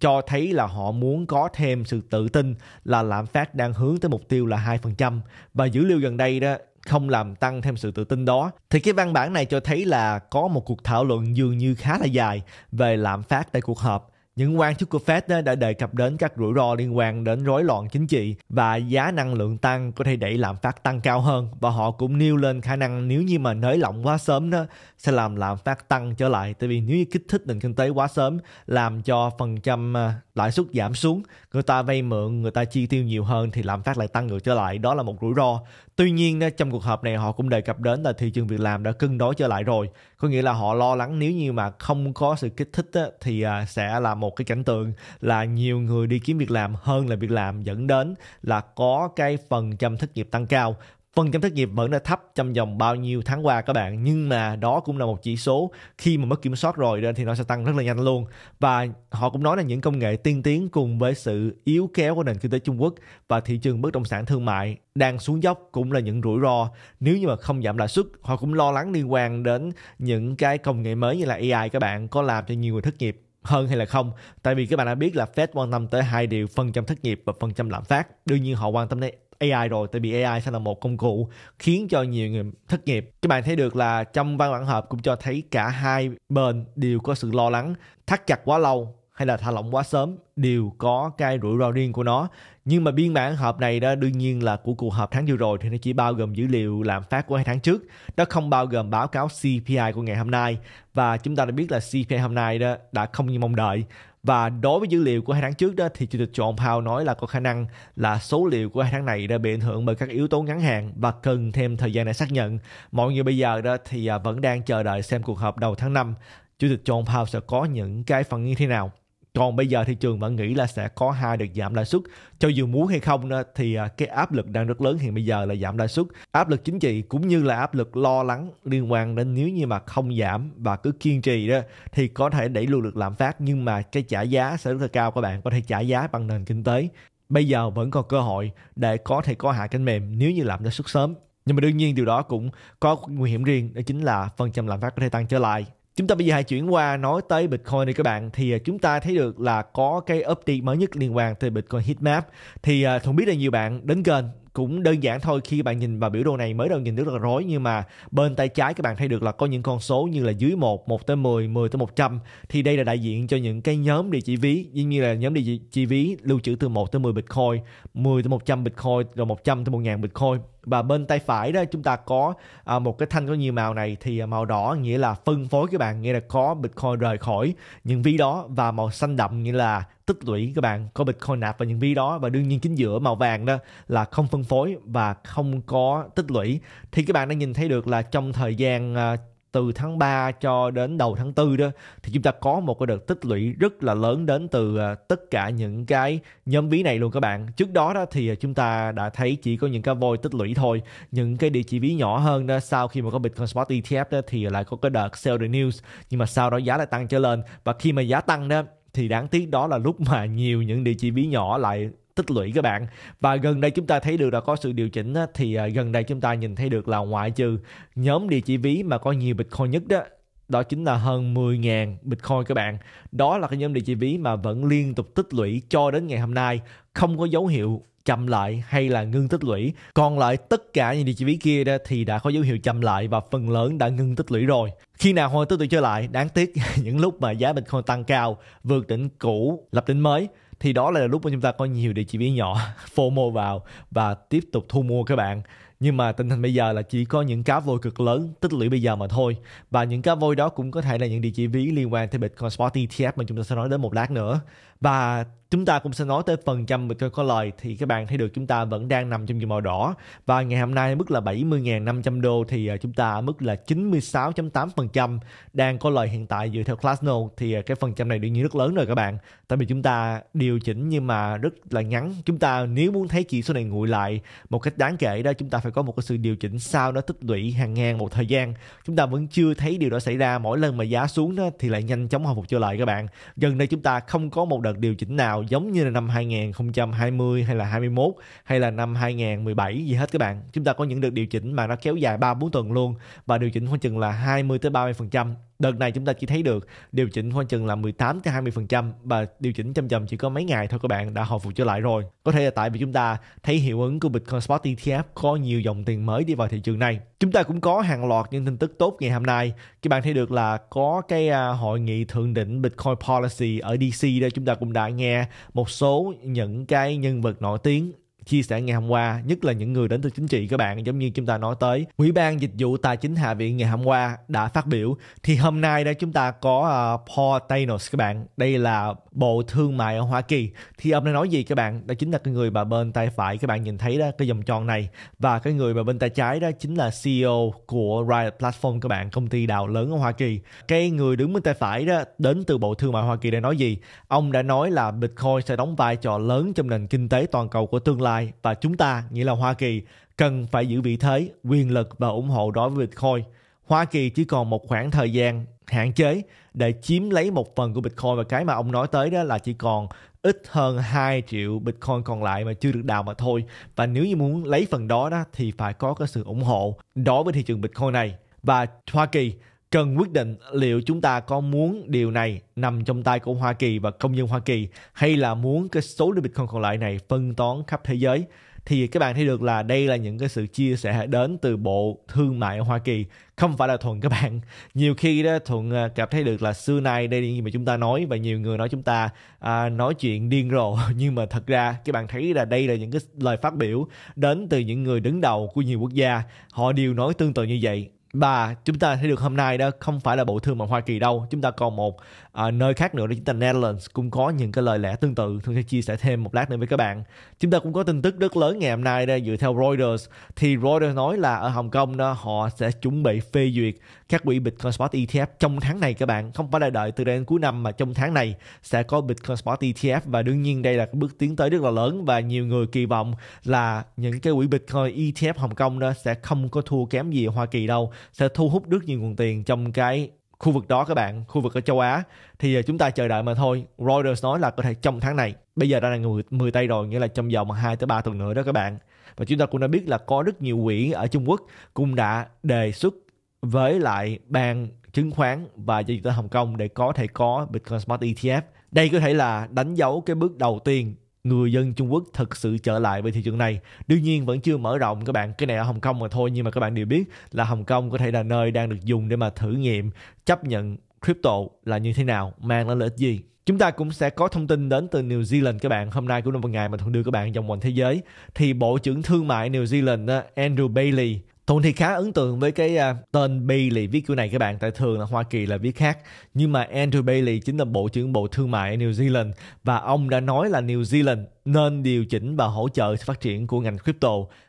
A: cho thấy là họ muốn có thêm sự tự tin là lạm phát đang hướng tới mục tiêu là 2% và dữ liệu gần đây đó không làm tăng thêm sự tự tin đó thì cái văn bản này cho thấy là có một cuộc thảo luận dường như khá là dài về lạm phát tại cuộc họp những quan chức của Fed đã đề cập đến các rủi ro liên quan đến rối loạn chính trị và giá năng lượng tăng có thể đẩy lạm phát tăng cao hơn và họ cũng nêu lên khả năng nếu như mà nới lỏng quá sớm đó sẽ làm lạm phát tăng trở lại tại vì nếu như kích thích nền kinh tế quá sớm làm cho phần trăm à, lãi suất giảm xuống người ta vay mượn người ta chi tiêu nhiều hơn thì lạm phát lại tăng ngược trở lại đó là một rủi ro Tuy nhiên trong cuộc họp này họ cũng đề cập đến là thị trường việc làm đã cân đối trở lại rồi. Có nghĩa là họ lo lắng nếu như mà không có sự kích thích thì à, sẽ là một cái cảnh tượng là nhiều người đi kiếm việc làm hơn là việc làm dẫn đến là có cái phần trăm thất nghiệp tăng cao phần trăm thất nghiệp vẫn đã thấp trong vòng bao nhiêu tháng qua các bạn nhưng mà đó cũng là một chỉ số khi mà mất kiểm soát rồi nên thì nó sẽ tăng rất là nhanh luôn và họ cũng nói là những công nghệ tiên tiến cùng với sự yếu kéo của nền kinh tế Trung Quốc và thị trường bất động sản thương mại đang xuống dốc cũng là những rủi ro nếu như mà không giảm lãi suất họ cũng lo lắng liên quan đến những cái công nghệ mới như là AI các bạn có làm cho nhiều người thất nghiệp hơn hay là không tại vì các bạn đã biết là Fed quan tâm tới hai điều phần trăm thất nghiệp và phần trăm lạm phát đương nhiên họ quan tâm đến AI rồi tại vì AI sẽ là một công cụ khiến cho nhiều người thất nghiệp. Các bạn thấy được là trong văn bản hợp cũng cho thấy cả hai bên đều có sự lo lắng thắt chặt quá lâu hay là thả lỏng quá sớm đều có cái rủi ro riêng của nó nhưng mà biên bản hợp này đó đương nhiên là của cuộc họp tháng vừa rồi thì nó chỉ bao gồm dữ liệu lạm phát của hai tháng trước nó không bao gồm báo cáo CPI của ngày hôm nay và chúng ta đã biết là CPI hôm nay đó đã không như mong đợi và đối với dữ liệu của hai tháng trước đó thì chủ tịch John Powell nói là có khả năng là số liệu của hai tháng này đã bị ảnh hưởng bởi các yếu tố ngắn hạn và cần thêm thời gian để xác nhận. Mọi người bây giờ đó thì à, vẫn đang chờ đợi xem cuộc họp đầu tháng 5 chủ tịch John Powell sẽ có những cái phản ứng như thế nào còn bây giờ thị trường vẫn nghĩ là sẽ có hai đợt giảm lãi suất cho dù muốn hay không thì à, cái áp lực đang rất lớn hiện bây giờ là giảm lãi suất áp lực chính trị cũng như là áp lực lo lắng liên quan đến nếu như mà không giảm và cứ kiên trì đó thì có thể đẩy lùi được lạm phát nhưng mà cái trả giá sẽ rất là cao các bạn có thể trả giá bằng nền kinh tế bây giờ vẫn còn cơ hội để có thể có hạ cánh mềm nếu như làm lãi suất sớm nhưng mà đương nhiên điều đó cũng có nguy hiểm riêng đó chính là phần trăm lạm phát có thể tăng trở lại Chúng ta bây giờ hãy chuyển qua nói tới Bitcoin đi các bạn thì à, chúng ta thấy được là có cái update mới nhất liên quan tới Bitcoin Heatmap thì à, không biết là nhiều bạn đến kênh cũng đơn giản thôi khi bạn nhìn vào biểu đồ này mới đầu nhìn rất là rối nhưng mà bên tay trái các bạn thấy được là có những con số như là dưới 1, 1 tới 10, 10 tới 100 thì đây là đại diện cho những cái nhóm địa chỉ ví giống như là nhóm địa chỉ ví lưu trữ từ 1 tới 10 Bitcoin, 10 tới 100 Bitcoin rồi 100 tới 1000 Bitcoin và bên tay phải đó chúng ta có à, một cái thanh có nhiều màu này thì à, màu đỏ nghĩa là phân phối các bạn nghĩa là có bitcoin rời khỏi những ví đó và màu xanh đậm nghĩa là tích lũy các bạn có bitcoin nạp vào những ví đó và đương nhiên chính giữa màu vàng đó là không phân phối và không có tích lũy thì các bạn đã nhìn thấy được là trong thời gian à, từ tháng 3 cho đến đầu tháng 4 đó thì chúng ta có một cái đợt tích lũy rất là lớn đến từ ờ, tất cả những cái nhóm ví này luôn các bạn. Trước đó đó thì ờ, chúng ta đã thấy chỉ có những cái voi tích lũy thôi, những cái địa chỉ ví nhỏ hơn đó sau khi mà có Bitcoin Spot ETF đó thì lại có cái đợt sell the news nhưng mà sau đó giá lại tăng trở lên và khi mà giá tăng đó thì đáng tiếc đó là lúc mà nhiều những địa chỉ ví nhỏ lại tích lũy các bạn và gần đây chúng ta thấy được là có sự điều chỉnh á, thì à, gần đây chúng ta nhìn thấy được là ngoại trừ nhóm địa chỉ ví mà có nhiều bitcoin nhất đó đó chính là hơn 10.000 Bitcoin các bạn. Đó là cái nhóm địa chỉ ví mà vẫn liên tục tích lũy cho đến ngày hôm nay, không có dấu hiệu chậm lại hay là ngưng tích lũy. Còn lại tất cả những địa chỉ ví kia đó thì đã có dấu hiệu chậm lại và phần lớn đã ngưng tích lũy rồi. Khi nào hồi tới tụi chơi lại, đáng tiếc [LAUGHS] những lúc mà giá Bitcoin tăng cao, vượt đỉnh cũ, lập đỉnh mới thì đó là lúc mà chúng ta có nhiều địa chỉ ví nhỏ [LAUGHS] FOMO vào và tiếp tục thu mua các bạn nhưng mà tình hình bây giờ là chỉ có những cá voi cực lớn tích lũy bây giờ mà thôi và những cá voi đó cũng có thể là những địa chỉ ví liên quan tới Bitcoin Spot ETF mà chúng ta sẽ nói đến một lát nữa và chúng ta cũng sẽ nói tới phần trăm mình có lời thì các bạn thấy được chúng ta vẫn đang nằm trong vùng màu đỏ và ngày hôm nay mức là 70.500 đô thì à, chúng ta mức là 96.8% đang có lời hiện tại dựa theo Classno thì à, cái phần trăm này đương nhiên rất lớn rồi các bạn tại vì chúng ta điều chỉnh nhưng mà rất là ngắn chúng ta nếu muốn thấy chỉ số này nguội lại một cách đáng kể đó chúng ta phải có một cái sự điều chỉnh sau nó tích lũy hàng ngàn một thời gian chúng ta vẫn chưa thấy điều đó xảy ra mỗi lần mà giá xuống đó thì lại nhanh chóng hồi phục trở lại các bạn gần đây chúng ta không có một đợt điều chỉnh nào giống như là năm 2020 hay là 21 hay là năm 2017 gì hết các bạn. Chúng ta có những đợt điều chỉnh mà nó kéo dài 3 4 tuần luôn và điều chỉnh khoảng chừng là 20 tới 30% đợt này chúng ta chỉ thấy được điều chỉnh khoảng chừng là 18 tới 20% và điều chỉnh chậm chậm chỉ có mấy ngày thôi các bạn đã hồi phục trở lại rồi. Có thể là tại vì chúng ta thấy hiệu ứng của Bitcoin Spot ETF có nhiều dòng tiền mới đi vào thị trường này. Chúng ta cũng có hàng loạt những tin tức tốt ngày hôm nay. Các bạn thấy được là có cái à, hội nghị thượng đỉnh Bitcoin Policy ở DC đây chúng ta cũng đã nghe một số những cái nhân vật nổi tiếng chia sẻ ngày hôm qua, nhất là những người đến từ chính trị các bạn, giống như chúng ta nói tới. Ủy ban Dịch vụ Tài chính Hạ viện ngày hôm qua đã phát biểu, thì hôm nay đây chúng ta có uh, Paul Thanos các bạn, đây là Bộ Thương mại ở Hoa Kỳ. Thì ông này nói gì các bạn? Đó chính là cái người bà bên tay phải các bạn nhìn thấy đó, cái vòng tròn này. Và cái người bà bên tay trái đó chính là CEO của Riot Platform các bạn, công ty đào lớn ở Hoa Kỳ. Cái người đứng bên tay phải đó đến từ Bộ Thương mại Hoa Kỳ để nói gì? Ông đã nói là Bitcoin sẽ đóng vai trò lớn trong nền kinh tế toàn cầu của tương lai lai và chúng ta, nghĩa là Hoa Kỳ, cần phải giữ vị thế, quyền lực và ủng hộ đối với Bitcoin. Hoa Kỳ chỉ còn một khoảng thời gian hạn chế để chiếm lấy một phần của Bitcoin và cái mà ông nói tới đó là chỉ còn ít hơn 2 triệu Bitcoin còn lại mà chưa được đào mà thôi. Và nếu như muốn lấy phần đó đó thì phải có cái sự ủng hộ đối với thị trường Bitcoin này. Và Hoa Kỳ cần quyết định liệu chúng ta có muốn điều này nằm trong tay của Hoa Kỳ và công dân Hoa Kỳ hay là muốn cái số lượng Bitcoin còn lại này phân tán khắp thế giới thì các bạn thấy được là đây là những cái sự chia sẻ đến từ bộ thương mại Hoa Kỳ không phải là thuận các bạn nhiều khi đó thuận à, cảm thấy được là xưa nay đây là những gì mà chúng ta nói và nhiều người nói chúng ta à, nói chuyện điên rồ [LAUGHS] nhưng mà thật ra các bạn thấy là đây là những cái lời phát biểu đến từ những người đứng đầu của nhiều quốc gia họ đều nói tương tự như vậy và chúng ta thấy được hôm nay đó không phải là bộ thương mà Hoa Kỳ đâu chúng ta còn một à, nơi khác nữa là chính là Netherlands cũng có những cái lời lẽ tương tự tôi sẽ chia sẻ thêm một lát nữa với các bạn chúng ta cũng có tin tức rất lớn ngày hôm nay đây dựa theo Reuters thì Reuters nói là ở Hồng Kông đó họ sẽ chuẩn bị phê duyệt các quỹ Bitcoin Spot ETF trong tháng này các bạn không phải là đợi từ đây đến cuối năm mà trong tháng này sẽ có Bitcoin Spot ETF và đương nhiên đây là bước tiến tới rất là lớn và nhiều người kỳ vọng là những cái quỹ Bitcoin ETF Hồng Kông đó sẽ không có thua kém gì ở Hoa Kỳ đâu sẽ thu hút được nhiều nguồn tiền trong cái khu vực đó các bạn, khu vực ở châu Á thì ờ, chúng ta chờ đợi mà thôi. Reuters nói là có thể trong tháng này. Bây giờ đã là người 10 tay rồi, nghĩa là trong vòng 2 tới 3 tuần nữa đó các bạn. Và chúng ta cũng đã biết là có rất nhiều quỹ ở Trung Quốc cũng đã đề xuất với lại ban chứng khoán và giao dịch ở Hồng Kông để có thể có Bitcoin Smart ETF. Đây có thể là đánh dấu cái bước đầu tiên người dân Trung Quốc thực sự trở lại với thị trường này. Đương nhiên vẫn chưa mở rộng các bạn, cái này ở Hồng Kông mà thôi nhưng mà các bạn đều biết là Hồng Kông có thể là nơi đang được dùng để mà thử nghiệm chấp nhận crypto là như thế nào, mang lại lợi ích gì. Chúng ta cũng sẽ có thông tin đến từ New Zealand các bạn. Hôm nay cũng là một ngày mà thường đưa các bạn vòng quanh thế giới. Thì Bộ trưởng Thương mại New Zealand Andrew Bailey Thuận thì khá ấn tượng với cái uh, tên Bailey viết kiểu này các bạn tại thường là Hoa Kỳ là viết khác nhưng mà Andrew Bailey chính là Bộ trưởng Bộ Thương mại New Zealand và ông đã nói là New Zealand nên điều chỉnh và hỗ trợ sự phát triển của ngành crypto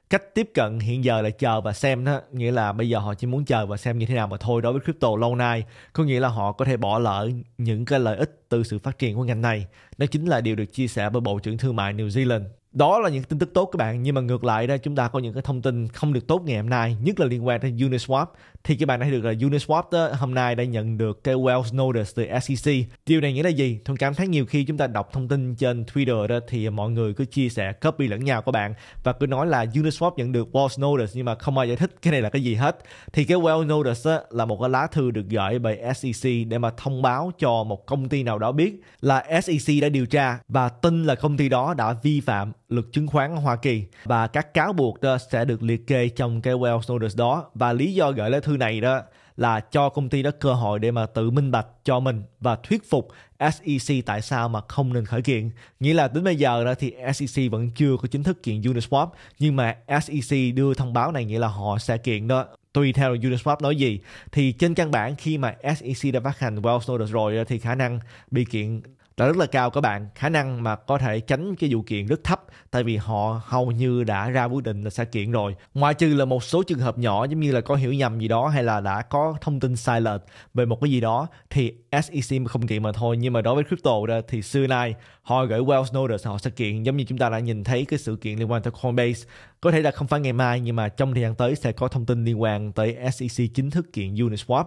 A: cách tiếp cận hiện giờ là chờ và xem đó nghĩa là bây giờ họ chỉ muốn chờ và xem như thế nào mà thôi đối với crypto lâu nay có nghĩa là họ có thể bỏ lỡ những cái lợi ích từ sự phát triển của ngành này đó chính là điều được chia sẻ bởi bộ trưởng thương mại New Zealand đó là những tin tức tốt các bạn nhưng mà ngược lại đây chúng ta có những cái thông tin không được tốt ngày hôm nay nhất là liên quan đến Uniswap thì cái bài này được là ờ, Uniswap đó, hôm nay đã nhận được cái Wells Notice từ SEC. Điều này nghĩa là gì? Thường cảm thấy nhiều khi chúng ta đọc thông tin trên Twitter đó thì mọi người cứ chia sẻ copy lẫn nhau của bạn và cứ nói là Uniswap nhận được Wells Notice nhưng mà không ai giải thích cái này là cái gì hết. Thì cái Wells Notice đó là một cái lá thư được gửi bởi SEC để mà thông báo cho một công ty nào đó biết là SEC đã điều tra và tin là công ty đó đã vi phạm luật chứng khoán ở Hoa Kỳ và các cáo buộc đó sẽ được liệt kê trong cái Wells Notice đó và lý do gửi lá thư thư này đó là cho công ty đó cơ hội để mà tự minh bạch cho mình và thuyết phục SEC tại sao mà không nên khởi kiện. Nghĩa là đến bây giờ đó thì SEC vẫn chưa có chính thức kiện Uniswap nhưng mà SEC đưa thông báo này nghĩa là họ sẽ kiện đó tùy theo Uniswap nói gì thì trên căn bản khi mà SEC đã phát hành Wells Notice rồi thì khả năng bị kiện là rất là cao các bạn khả năng mà có thể tránh cái vụ kiện rất thấp tại vì họ hầu như đã ra quyết định là sẽ kiện rồi ngoại trừ là một số trường hợp nhỏ giống như là có hiểu nhầm gì đó hay là đã có thông tin sai lệch về một cái gì đó thì SEC không kiện mà thôi nhưng mà đối với crypto đó, thì xưa nay họ gửi Wells Notice họ sẽ kiện giống như chúng ta đã nhìn thấy cái sự kiện liên quan tới Coinbase có thể là không phải ngày mai nhưng mà trong thời gian tới sẽ có thông tin liên quan tới SEC chính thức kiện Uniswap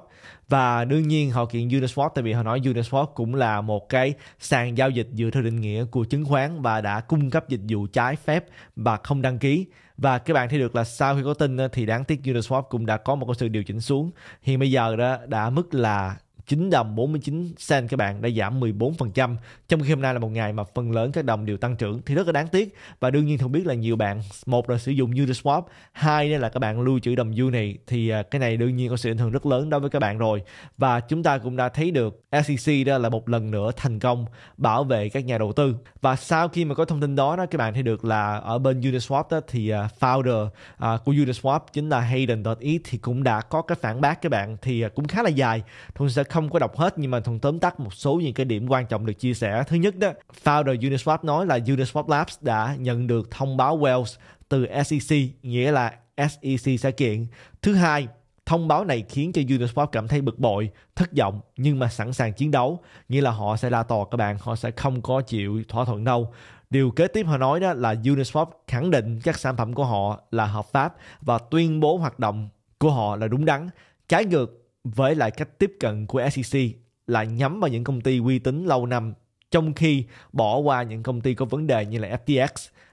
A: và đương nhiên họ kiện Uniswap tại vì họ nói Uniswap cũng là một cái sàn giao dịch dựa theo định nghĩa của chứng khoán và đã cung cấp dịch vụ trái phép và không đăng ký và các bạn thấy được là sau khi có tin ờ, thì đáng tiếc Uniswap cũng đã có một sự điều chỉnh xuống hiện bây giờ đó đã mức là 9 đồng 49 cent các bạn đã giảm 14%. Trong khi hôm nay là một ngày mà phần lớn các đồng đều tăng trưởng thì rất là đáng tiếc và đương nhiên không biết là nhiều bạn một là sử dụng Uniswap, hai nữa là các bạn lưu trữ đồng Uni thì à, cái này đương nhiên có sự ảnh hưởng rất lớn đối với các bạn rồi và chúng ta cũng đã thấy được SEC đó là một lần nữa thành công bảo vệ các nhà đầu tư và sau khi mà có thông tin đó đó các bạn thấy được là ở bên Uniswap đó thì à, founder à, của Uniswap chính là Hayden.eth thì cũng đã có cái phản bác các bạn thì cũng khá là dài thôi sẽ không có đọc hết nhưng mà thông tóm tắt một số những cái điểm quan trọng được chia sẻ. Thứ nhất đó, founder Uniswap nói là Uniswap Labs đã nhận được thông báo Wells từ SEC, nghĩa là SEC sẽ kiện. Thứ hai, Thông báo này khiến cho Uniswap cảm thấy bực bội, thất vọng nhưng mà sẵn sàng chiến đấu. Nghĩa là họ sẽ la tò các bạn, họ sẽ không có chịu thỏa thuận đâu. Điều kế tiếp họ nói đó là Uniswap khẳng định các sản phẩm của họ là hợp pháp và tuyên bố hoạt động của họ là đúng đắn. Trái ngược với lại cách tiếp cận của SEC là nhắm vào những công ty uy tín lâu năm trong khi bỏ qua những công ty có vấn đề như là FTX.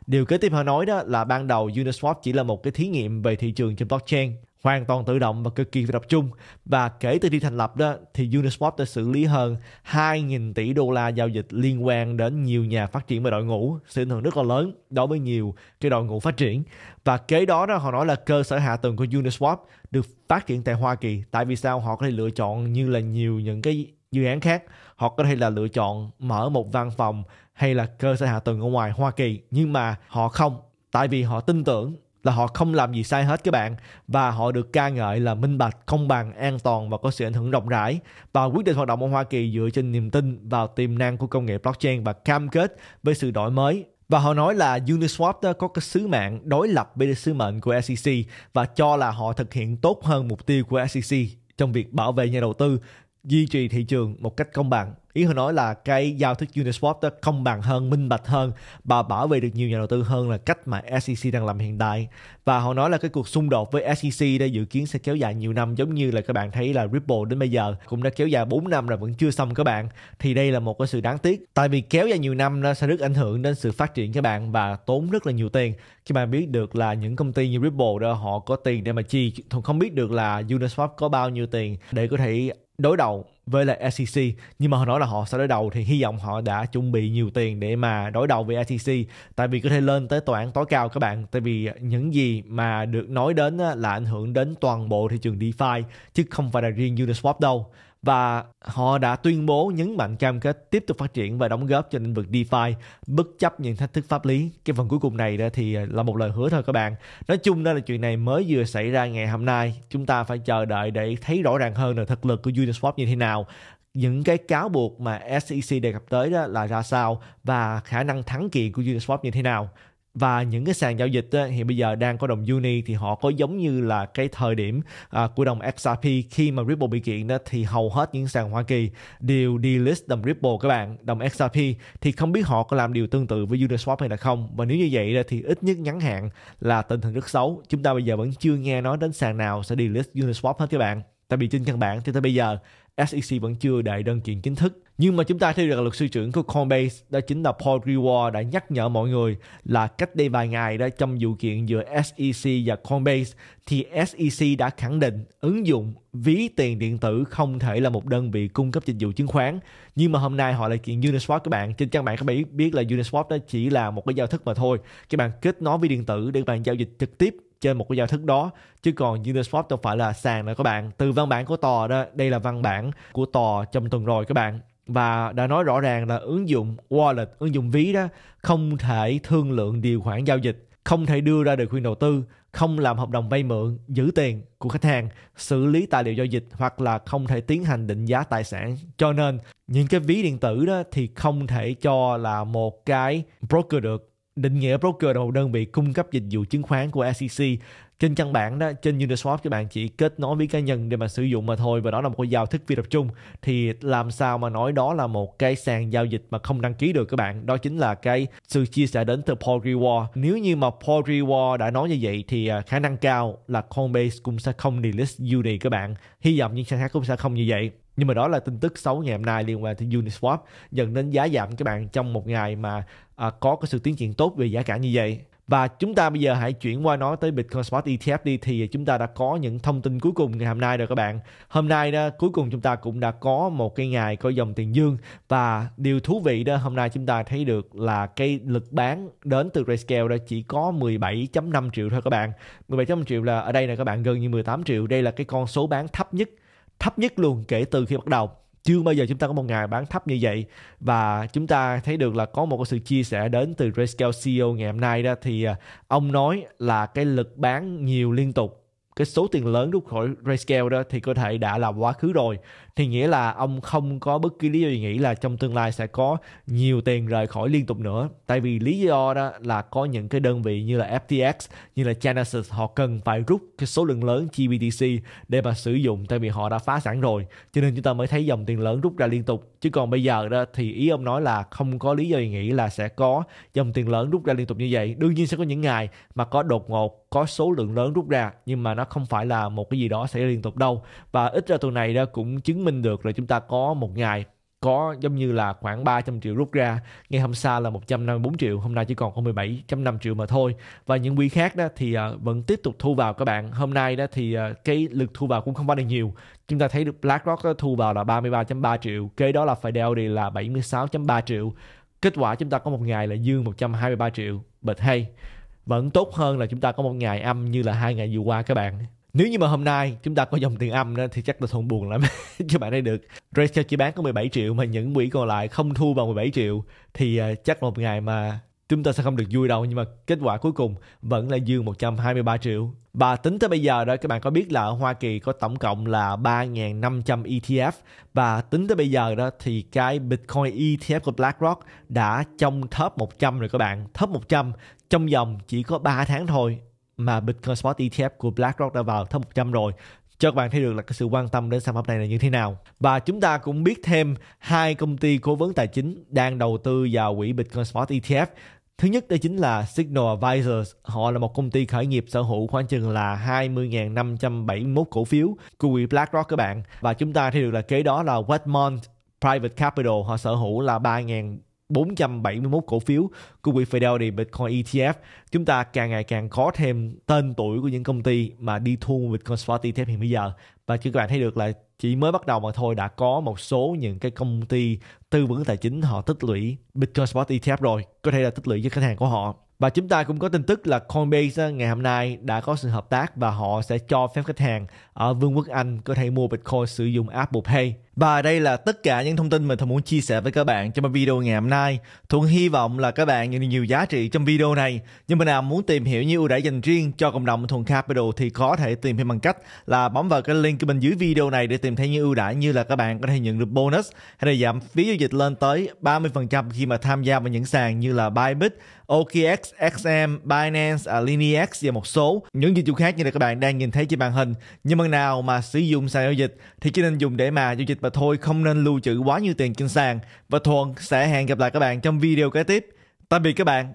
A: Điều kế tiếp họ nói đó là ban đầu Uniswap chỉ là một cái thí nghiệm về thị trường trên blockchain hoàn toàn tự động và cực kỳ tập trung và kể từ khi thành lập đó thì Uniswap đã xử lý hơn 2.000 tỷ đô la giao dịch liên quan đến nhiều nhà phát triển và đội ngũ sự ảnh hưởng rất là lớn đối với nhiều cái đội ngũ phát triển và kế đó đó họ nói là cơ sở hạ tầng của Uniswap được phát triển tại Hoa Kỳ tại vì sao họ có thể lựa chọn như là nhiều những cái dự án khác họ có thể là lựa chọn mở một văn phòng hay là cơ sở hạ tầng ở ngoài Hoa Kỳ nhưng mà họ không tại vì họ tin tưởng là họ không làm gì sai hết các bạn và họ được ca ngợi là minh bạch, công bằng, an toàn và có sự ảnh hưởng rộng rãi và quyết định hoạt động ở Hoa Kỳ dựa trên niềm tin vào tiềm năng của công nghệ blockchain và cam kết với sự đổi mới và họ nói là Uniswap đó có cái sứ mệnh đối lập với sứ mệnh của SEC và cho là họ thực hiện tốt hơn mục tiêu của SEC trong việc bảo vệ nhà đầu tư duy trì thị trường một cách công bằng ý họ nói là cái giao thức Uniswap đó công bằng hơn minh bạch hơn và bảo vệ được nhiều nhà đầu tư hơn là cách mà SEC đang làm hiện tại và họ nói là cái cuộc xung đột với SEC đây dự kiến sẽ kéo dài nhiều năm giống như là các bạn thấy là Ripple đến bây giờ cũng đã kéo dài 4 năm rồi vẫn chưa xong các bạn thì đây là một cái sự đáng tiếc tại vì kéo dài nhiều năm nó sẽ rất ảnh hưởng đến sự phát triển các bạn và tốn rất là nhiều tiền khi mà biết được là những công ty như Ripple đó họ có tiền để mà chi không biết được là Uniswap có bao nhiêu tiền để có thể đối đầu với lại SEC nhưng mà họ nói là họ sẽ đối đầu thì hy vọng họ đã chuẩn bị nhiều tiền để mà đối đầu với SEC tại vì có thể lên tới tòa án tối cao các bạn tại vì những gì mà được nói đến là ảnh hưởng đến toàn bộ thị trường DeFi chứ không phải là riêng Uniswap đâu và họ đã tuyên bố nhấn mạnh cam kết tiếp tục phát triển và đóng góp cho lĩnh vực DeFi bất chấp những thách thức pháp lý. Cái phần cuối cùng này đó thì ờ, là một lời hứa thôi các bạn. Nói chung đó là chuyện này mới vừa xảy ra ngày hôm nay. Chúng ta phải chờ đợi để thấy rõ ràng hơn là thực lực của Uniswap như thế nào những cái cáo buộc mà SEC đề cập tới đó là ra sao và khả năng thắng kiện của Uniswap như thế nào và những cái sàn giao dịch á, hiện bây giờ đang có đồng uni thì họ có giống như là cái thời điểm à, của đồng XRP khi mà Ripple bị kiện đó thì hầu hết những sàn Hoa Kỳ đều delist đồng Ripple các bạn đồng XRP thì không biết họ có làm điều tương tự với Uniswap hay là không và nếu như vậy thì ít nhất ngắn hạn là tình hình rất xấu chúng ta bây giờ vẫn chưa nghe nói đến sàn nào sẽ delist Uniswap hết các bạn tại vì trên căn bản thì tới bây giờ SEC vẫn chưa đại đơn kiện chính thức. Nhưng mà chúng ta thấy được luật sư trưởng của Coinbase đó chính là Paul Grewal đã nhắc nhở mọi người là cách đây vài ngày đó trong vụ kiện giữa SEC và Coinbase thì SEC đã khẳng định ứng dụng ví tiền điện tử không thể là một đơn vị cung cấp dịch vụ chứng khoán. Nhưng mà hôm nay họ lại kiện Uniswap các bạn. Trên trang mạng các bạn biết là Uniswap đó chỉ là một cái giao thức mà thôi. Các bạn kết nối với điện tử để bạn giao dịch trực tiếp trên một cái giao thức đó chứ còn Uniswap đâu phải là sàn nữa các bạn từ văn bản của tò đó đây là văn bản của tò trong tuần rồi các bạn và đã nói rõ ràng là ứng dụng wallet ứng dụng ví đó không thể thương lượng điều khoản giao dịch không thể đưa ra lời khuyên đầu tư không làm hợp đồng vay mượn giữ tiền của khách hàng xử lý tài liệu giao dịch hoặc là không thể tiến hành định giá tài sản cho nên những cái ví điện tử đó thì không thể cho là một cái broker được định nghĩa broker là một đơn vị cung cấp dịch vụ chứng khoán của SEC trên căn bản đó trên Uniswap các bạn chỉ kết nối với cá nhân để mà sử dụng mà thôi và đó là một cái giao thức phi tập trung thì làm sao mà nói đó là một cái sàn giao dịch mà không đăng ký được các bạn đó chính là cái sự chia sẻ đến từ Paul Reward nếu như mà Paul Reward đã nói như vậy thì à, khả năng cao là Coinbase cũng sẽ không delist Uni các bạn hy vọng những sàn khác cũng sẽ không như vậy nhưng mà đó là tin tức xấu ngày hôm nay liên quan tới Uniswap dẫn đến giá giảm các bạn trong một ngày mà à, có cái sự tiến triển tốt về giá cả như vậy và chúng ta bây giờ hãy chuyển qua nói tới Bitcoin Spot ETF đi thì chúng ta đã có những thông tin cuối cùng ngày hôm nay rồi các bạn. Hôm nay đó cuối cùng chúng ta cũng đã có một cái ngày có dòng tiền dương và điều thú vị đó hôm nay chúng ta thấy được là cái lực bán đến từ RayScale đó chỉ có 17.5 triệu thôi các bạn. 17.5 triệu là ở đây là các bạn gần như 18 triệu, đây là cái con số bán thấp nhất thấp nhất luôn kể từ khi bắt đầu chưa bao giờ chúng ta có một ngày bán thấp như vậy và chúng ta thấy được là có một cái sự chia sẻ đến từ Grayscale CEO ngày hôm nay đó thì à, ông nói là cái lực bán nhiều liên tục cái số tiền lớn rút khỏi Grayscale đó thì có thể đã là quá khứ rồi thì nghĩa là ông không có bất kỳ lý do gì nghĩ là trong tương lai sẽ có nhiều tiền rời khỏi liên tục nữa tại vì lý do đó là có những cái đơn vị như là FTX như là Genesis họ cần phải rút cái số lượng lớn GBTC để mà sử dụng tại vì họ đã phá sản rồi cho nên chúng ta mới thấy dòng tiền lớn rút ra liên tục chứ còn bây giờ đó thì ý ông nói là không có lý do gì nghĩ là sẽ có dòng tiền lớn rút ra liên tục như vậy đương nhiên sẽ có những ngày mà có đột ngột có số lượng lớn rút ra nhưng mà nó không phải là một cái gì đó sẽ liên tục đâu và ít ra tuần này đó cũng chứng minh được là chúng ta có một ngày có giống như là khoảng 300 triệu rút ra, ngày hôm sau là 154 triệu, hôm nay chỉ còn có 17.5 triệu mà thôi. Và những quỹ khác đó thì ờ, vẫn tiếp tục thu vào các bạn. Hôm nay đó thì ờ, cái lực thu vào cũng không quá là nhiều. Chúng ta thấy được BlackRock thu vào là 33.3 triệu, kế đó là Fidelity là 76.3 triệu. Kết quả chúng ta có một ngày là dương 123 triệu. Bệt hay, vẫn tốt hơn là chúng ta có một ngày âm như là hai ngày vừa qua các bạn nếu như mà hôm nay chúng ta có dòng tiền âm đó, thì chắc là thôn buồn lắm [LAUGHS] cho bạn đây được Rachel chỉ bán có 17 triệu mà những quỹ còn lại không thu vào 17 triệu thì à, chắc một ngày mà chúng ta sẽ không được vui đâu nhưng mà kết quả cuối cùng vẫn là dương 123 triệu. Và tính tới bây giờ đó các bạn có biết là ở Hoa Kỳ có tổng cộng là 3.500 ETF và tính tới bây giờ đó thì cái Bitcoin ETF của BlackRock đã trong top 100 rồi các bạn. Top 100 trong vòng chỉ có 3 tháng thôi mà Bitcoin Spot ETF của BlackRock đã vào top 100 rồi cho các bạn thấy được là cái sự quan tâm đến sản phẩm này là như thế nào. Và chúng ta cũng biết thêm hai công ty cố vấn tài chính đang đầu tư vào quỹ Bitcoin Spot ETF. Thứ nhất đây chính là Signal Advisors. Họ là một công ty khởi nghiệp sở hữu khoảng chừng là 20.571 cổ phiếu của quỹ BlackRock các bạn. Và chúng ta thấy được là kế đó là Westmont Private Capital họ sở hữu là 3 471 cổ phiếu của quỹ Fidelity Bitcoin ETF, chúng ta càng ngày càng có thêm tên tuổi của những công ty mà đi thu Bitcoin Spot ETF hiện bây giờ. Và các bạn thấy được là chỉ mới bắt đầu mà thôi đã có một số những cái công ty tư vấn tài chính họ tích lũy Bitcoin Spot ETF rồi, có thể là tích lũy cho khách hàng của họ. Và chúng ta cũng có tin tức là Coinbase ngày hôm nay đã có sự hợp tác và họ sẽ cho phép khách hàng ở Vương quốc Anh có thể mua Bitcoin sử dụng Apple Pay. Và đây là tất cả những thông tin mà Thuận muốn chia sẻ với các bạn trong video ngày hôm nay. Thuận hy vọng là các bạn nhận được nhiều giá trị trong video này. Nhưng mà nào muốn tìm hiểu những ưu đãi dành riêng cho cộng đồng Thuận Capital thì có thể tìm hiểu bằng cách là bấm vào cái link bên dưới video này để tìm thấy những ưu đãi như là các bạn có thể nhận được bonus hay là giảm phí giao dịch lên tới 30% khi mà tham gia vào những sàn như là Bybit, OKX, XM, Binance, AlineX và một số những dịch vụ khác như là các bạn đang nhìn thấy trên màn hình. Nhưng mà nào mà sử dụng sàn giao dịch thì chỉ nên dùng để mà giao dịch và thôi không nên lưu trữ quá nhiều tiền trên sàn. Và Thuận sẽ hẹn gặp lại các bạn trong video kế tiếp. Tạm biệt các bạn.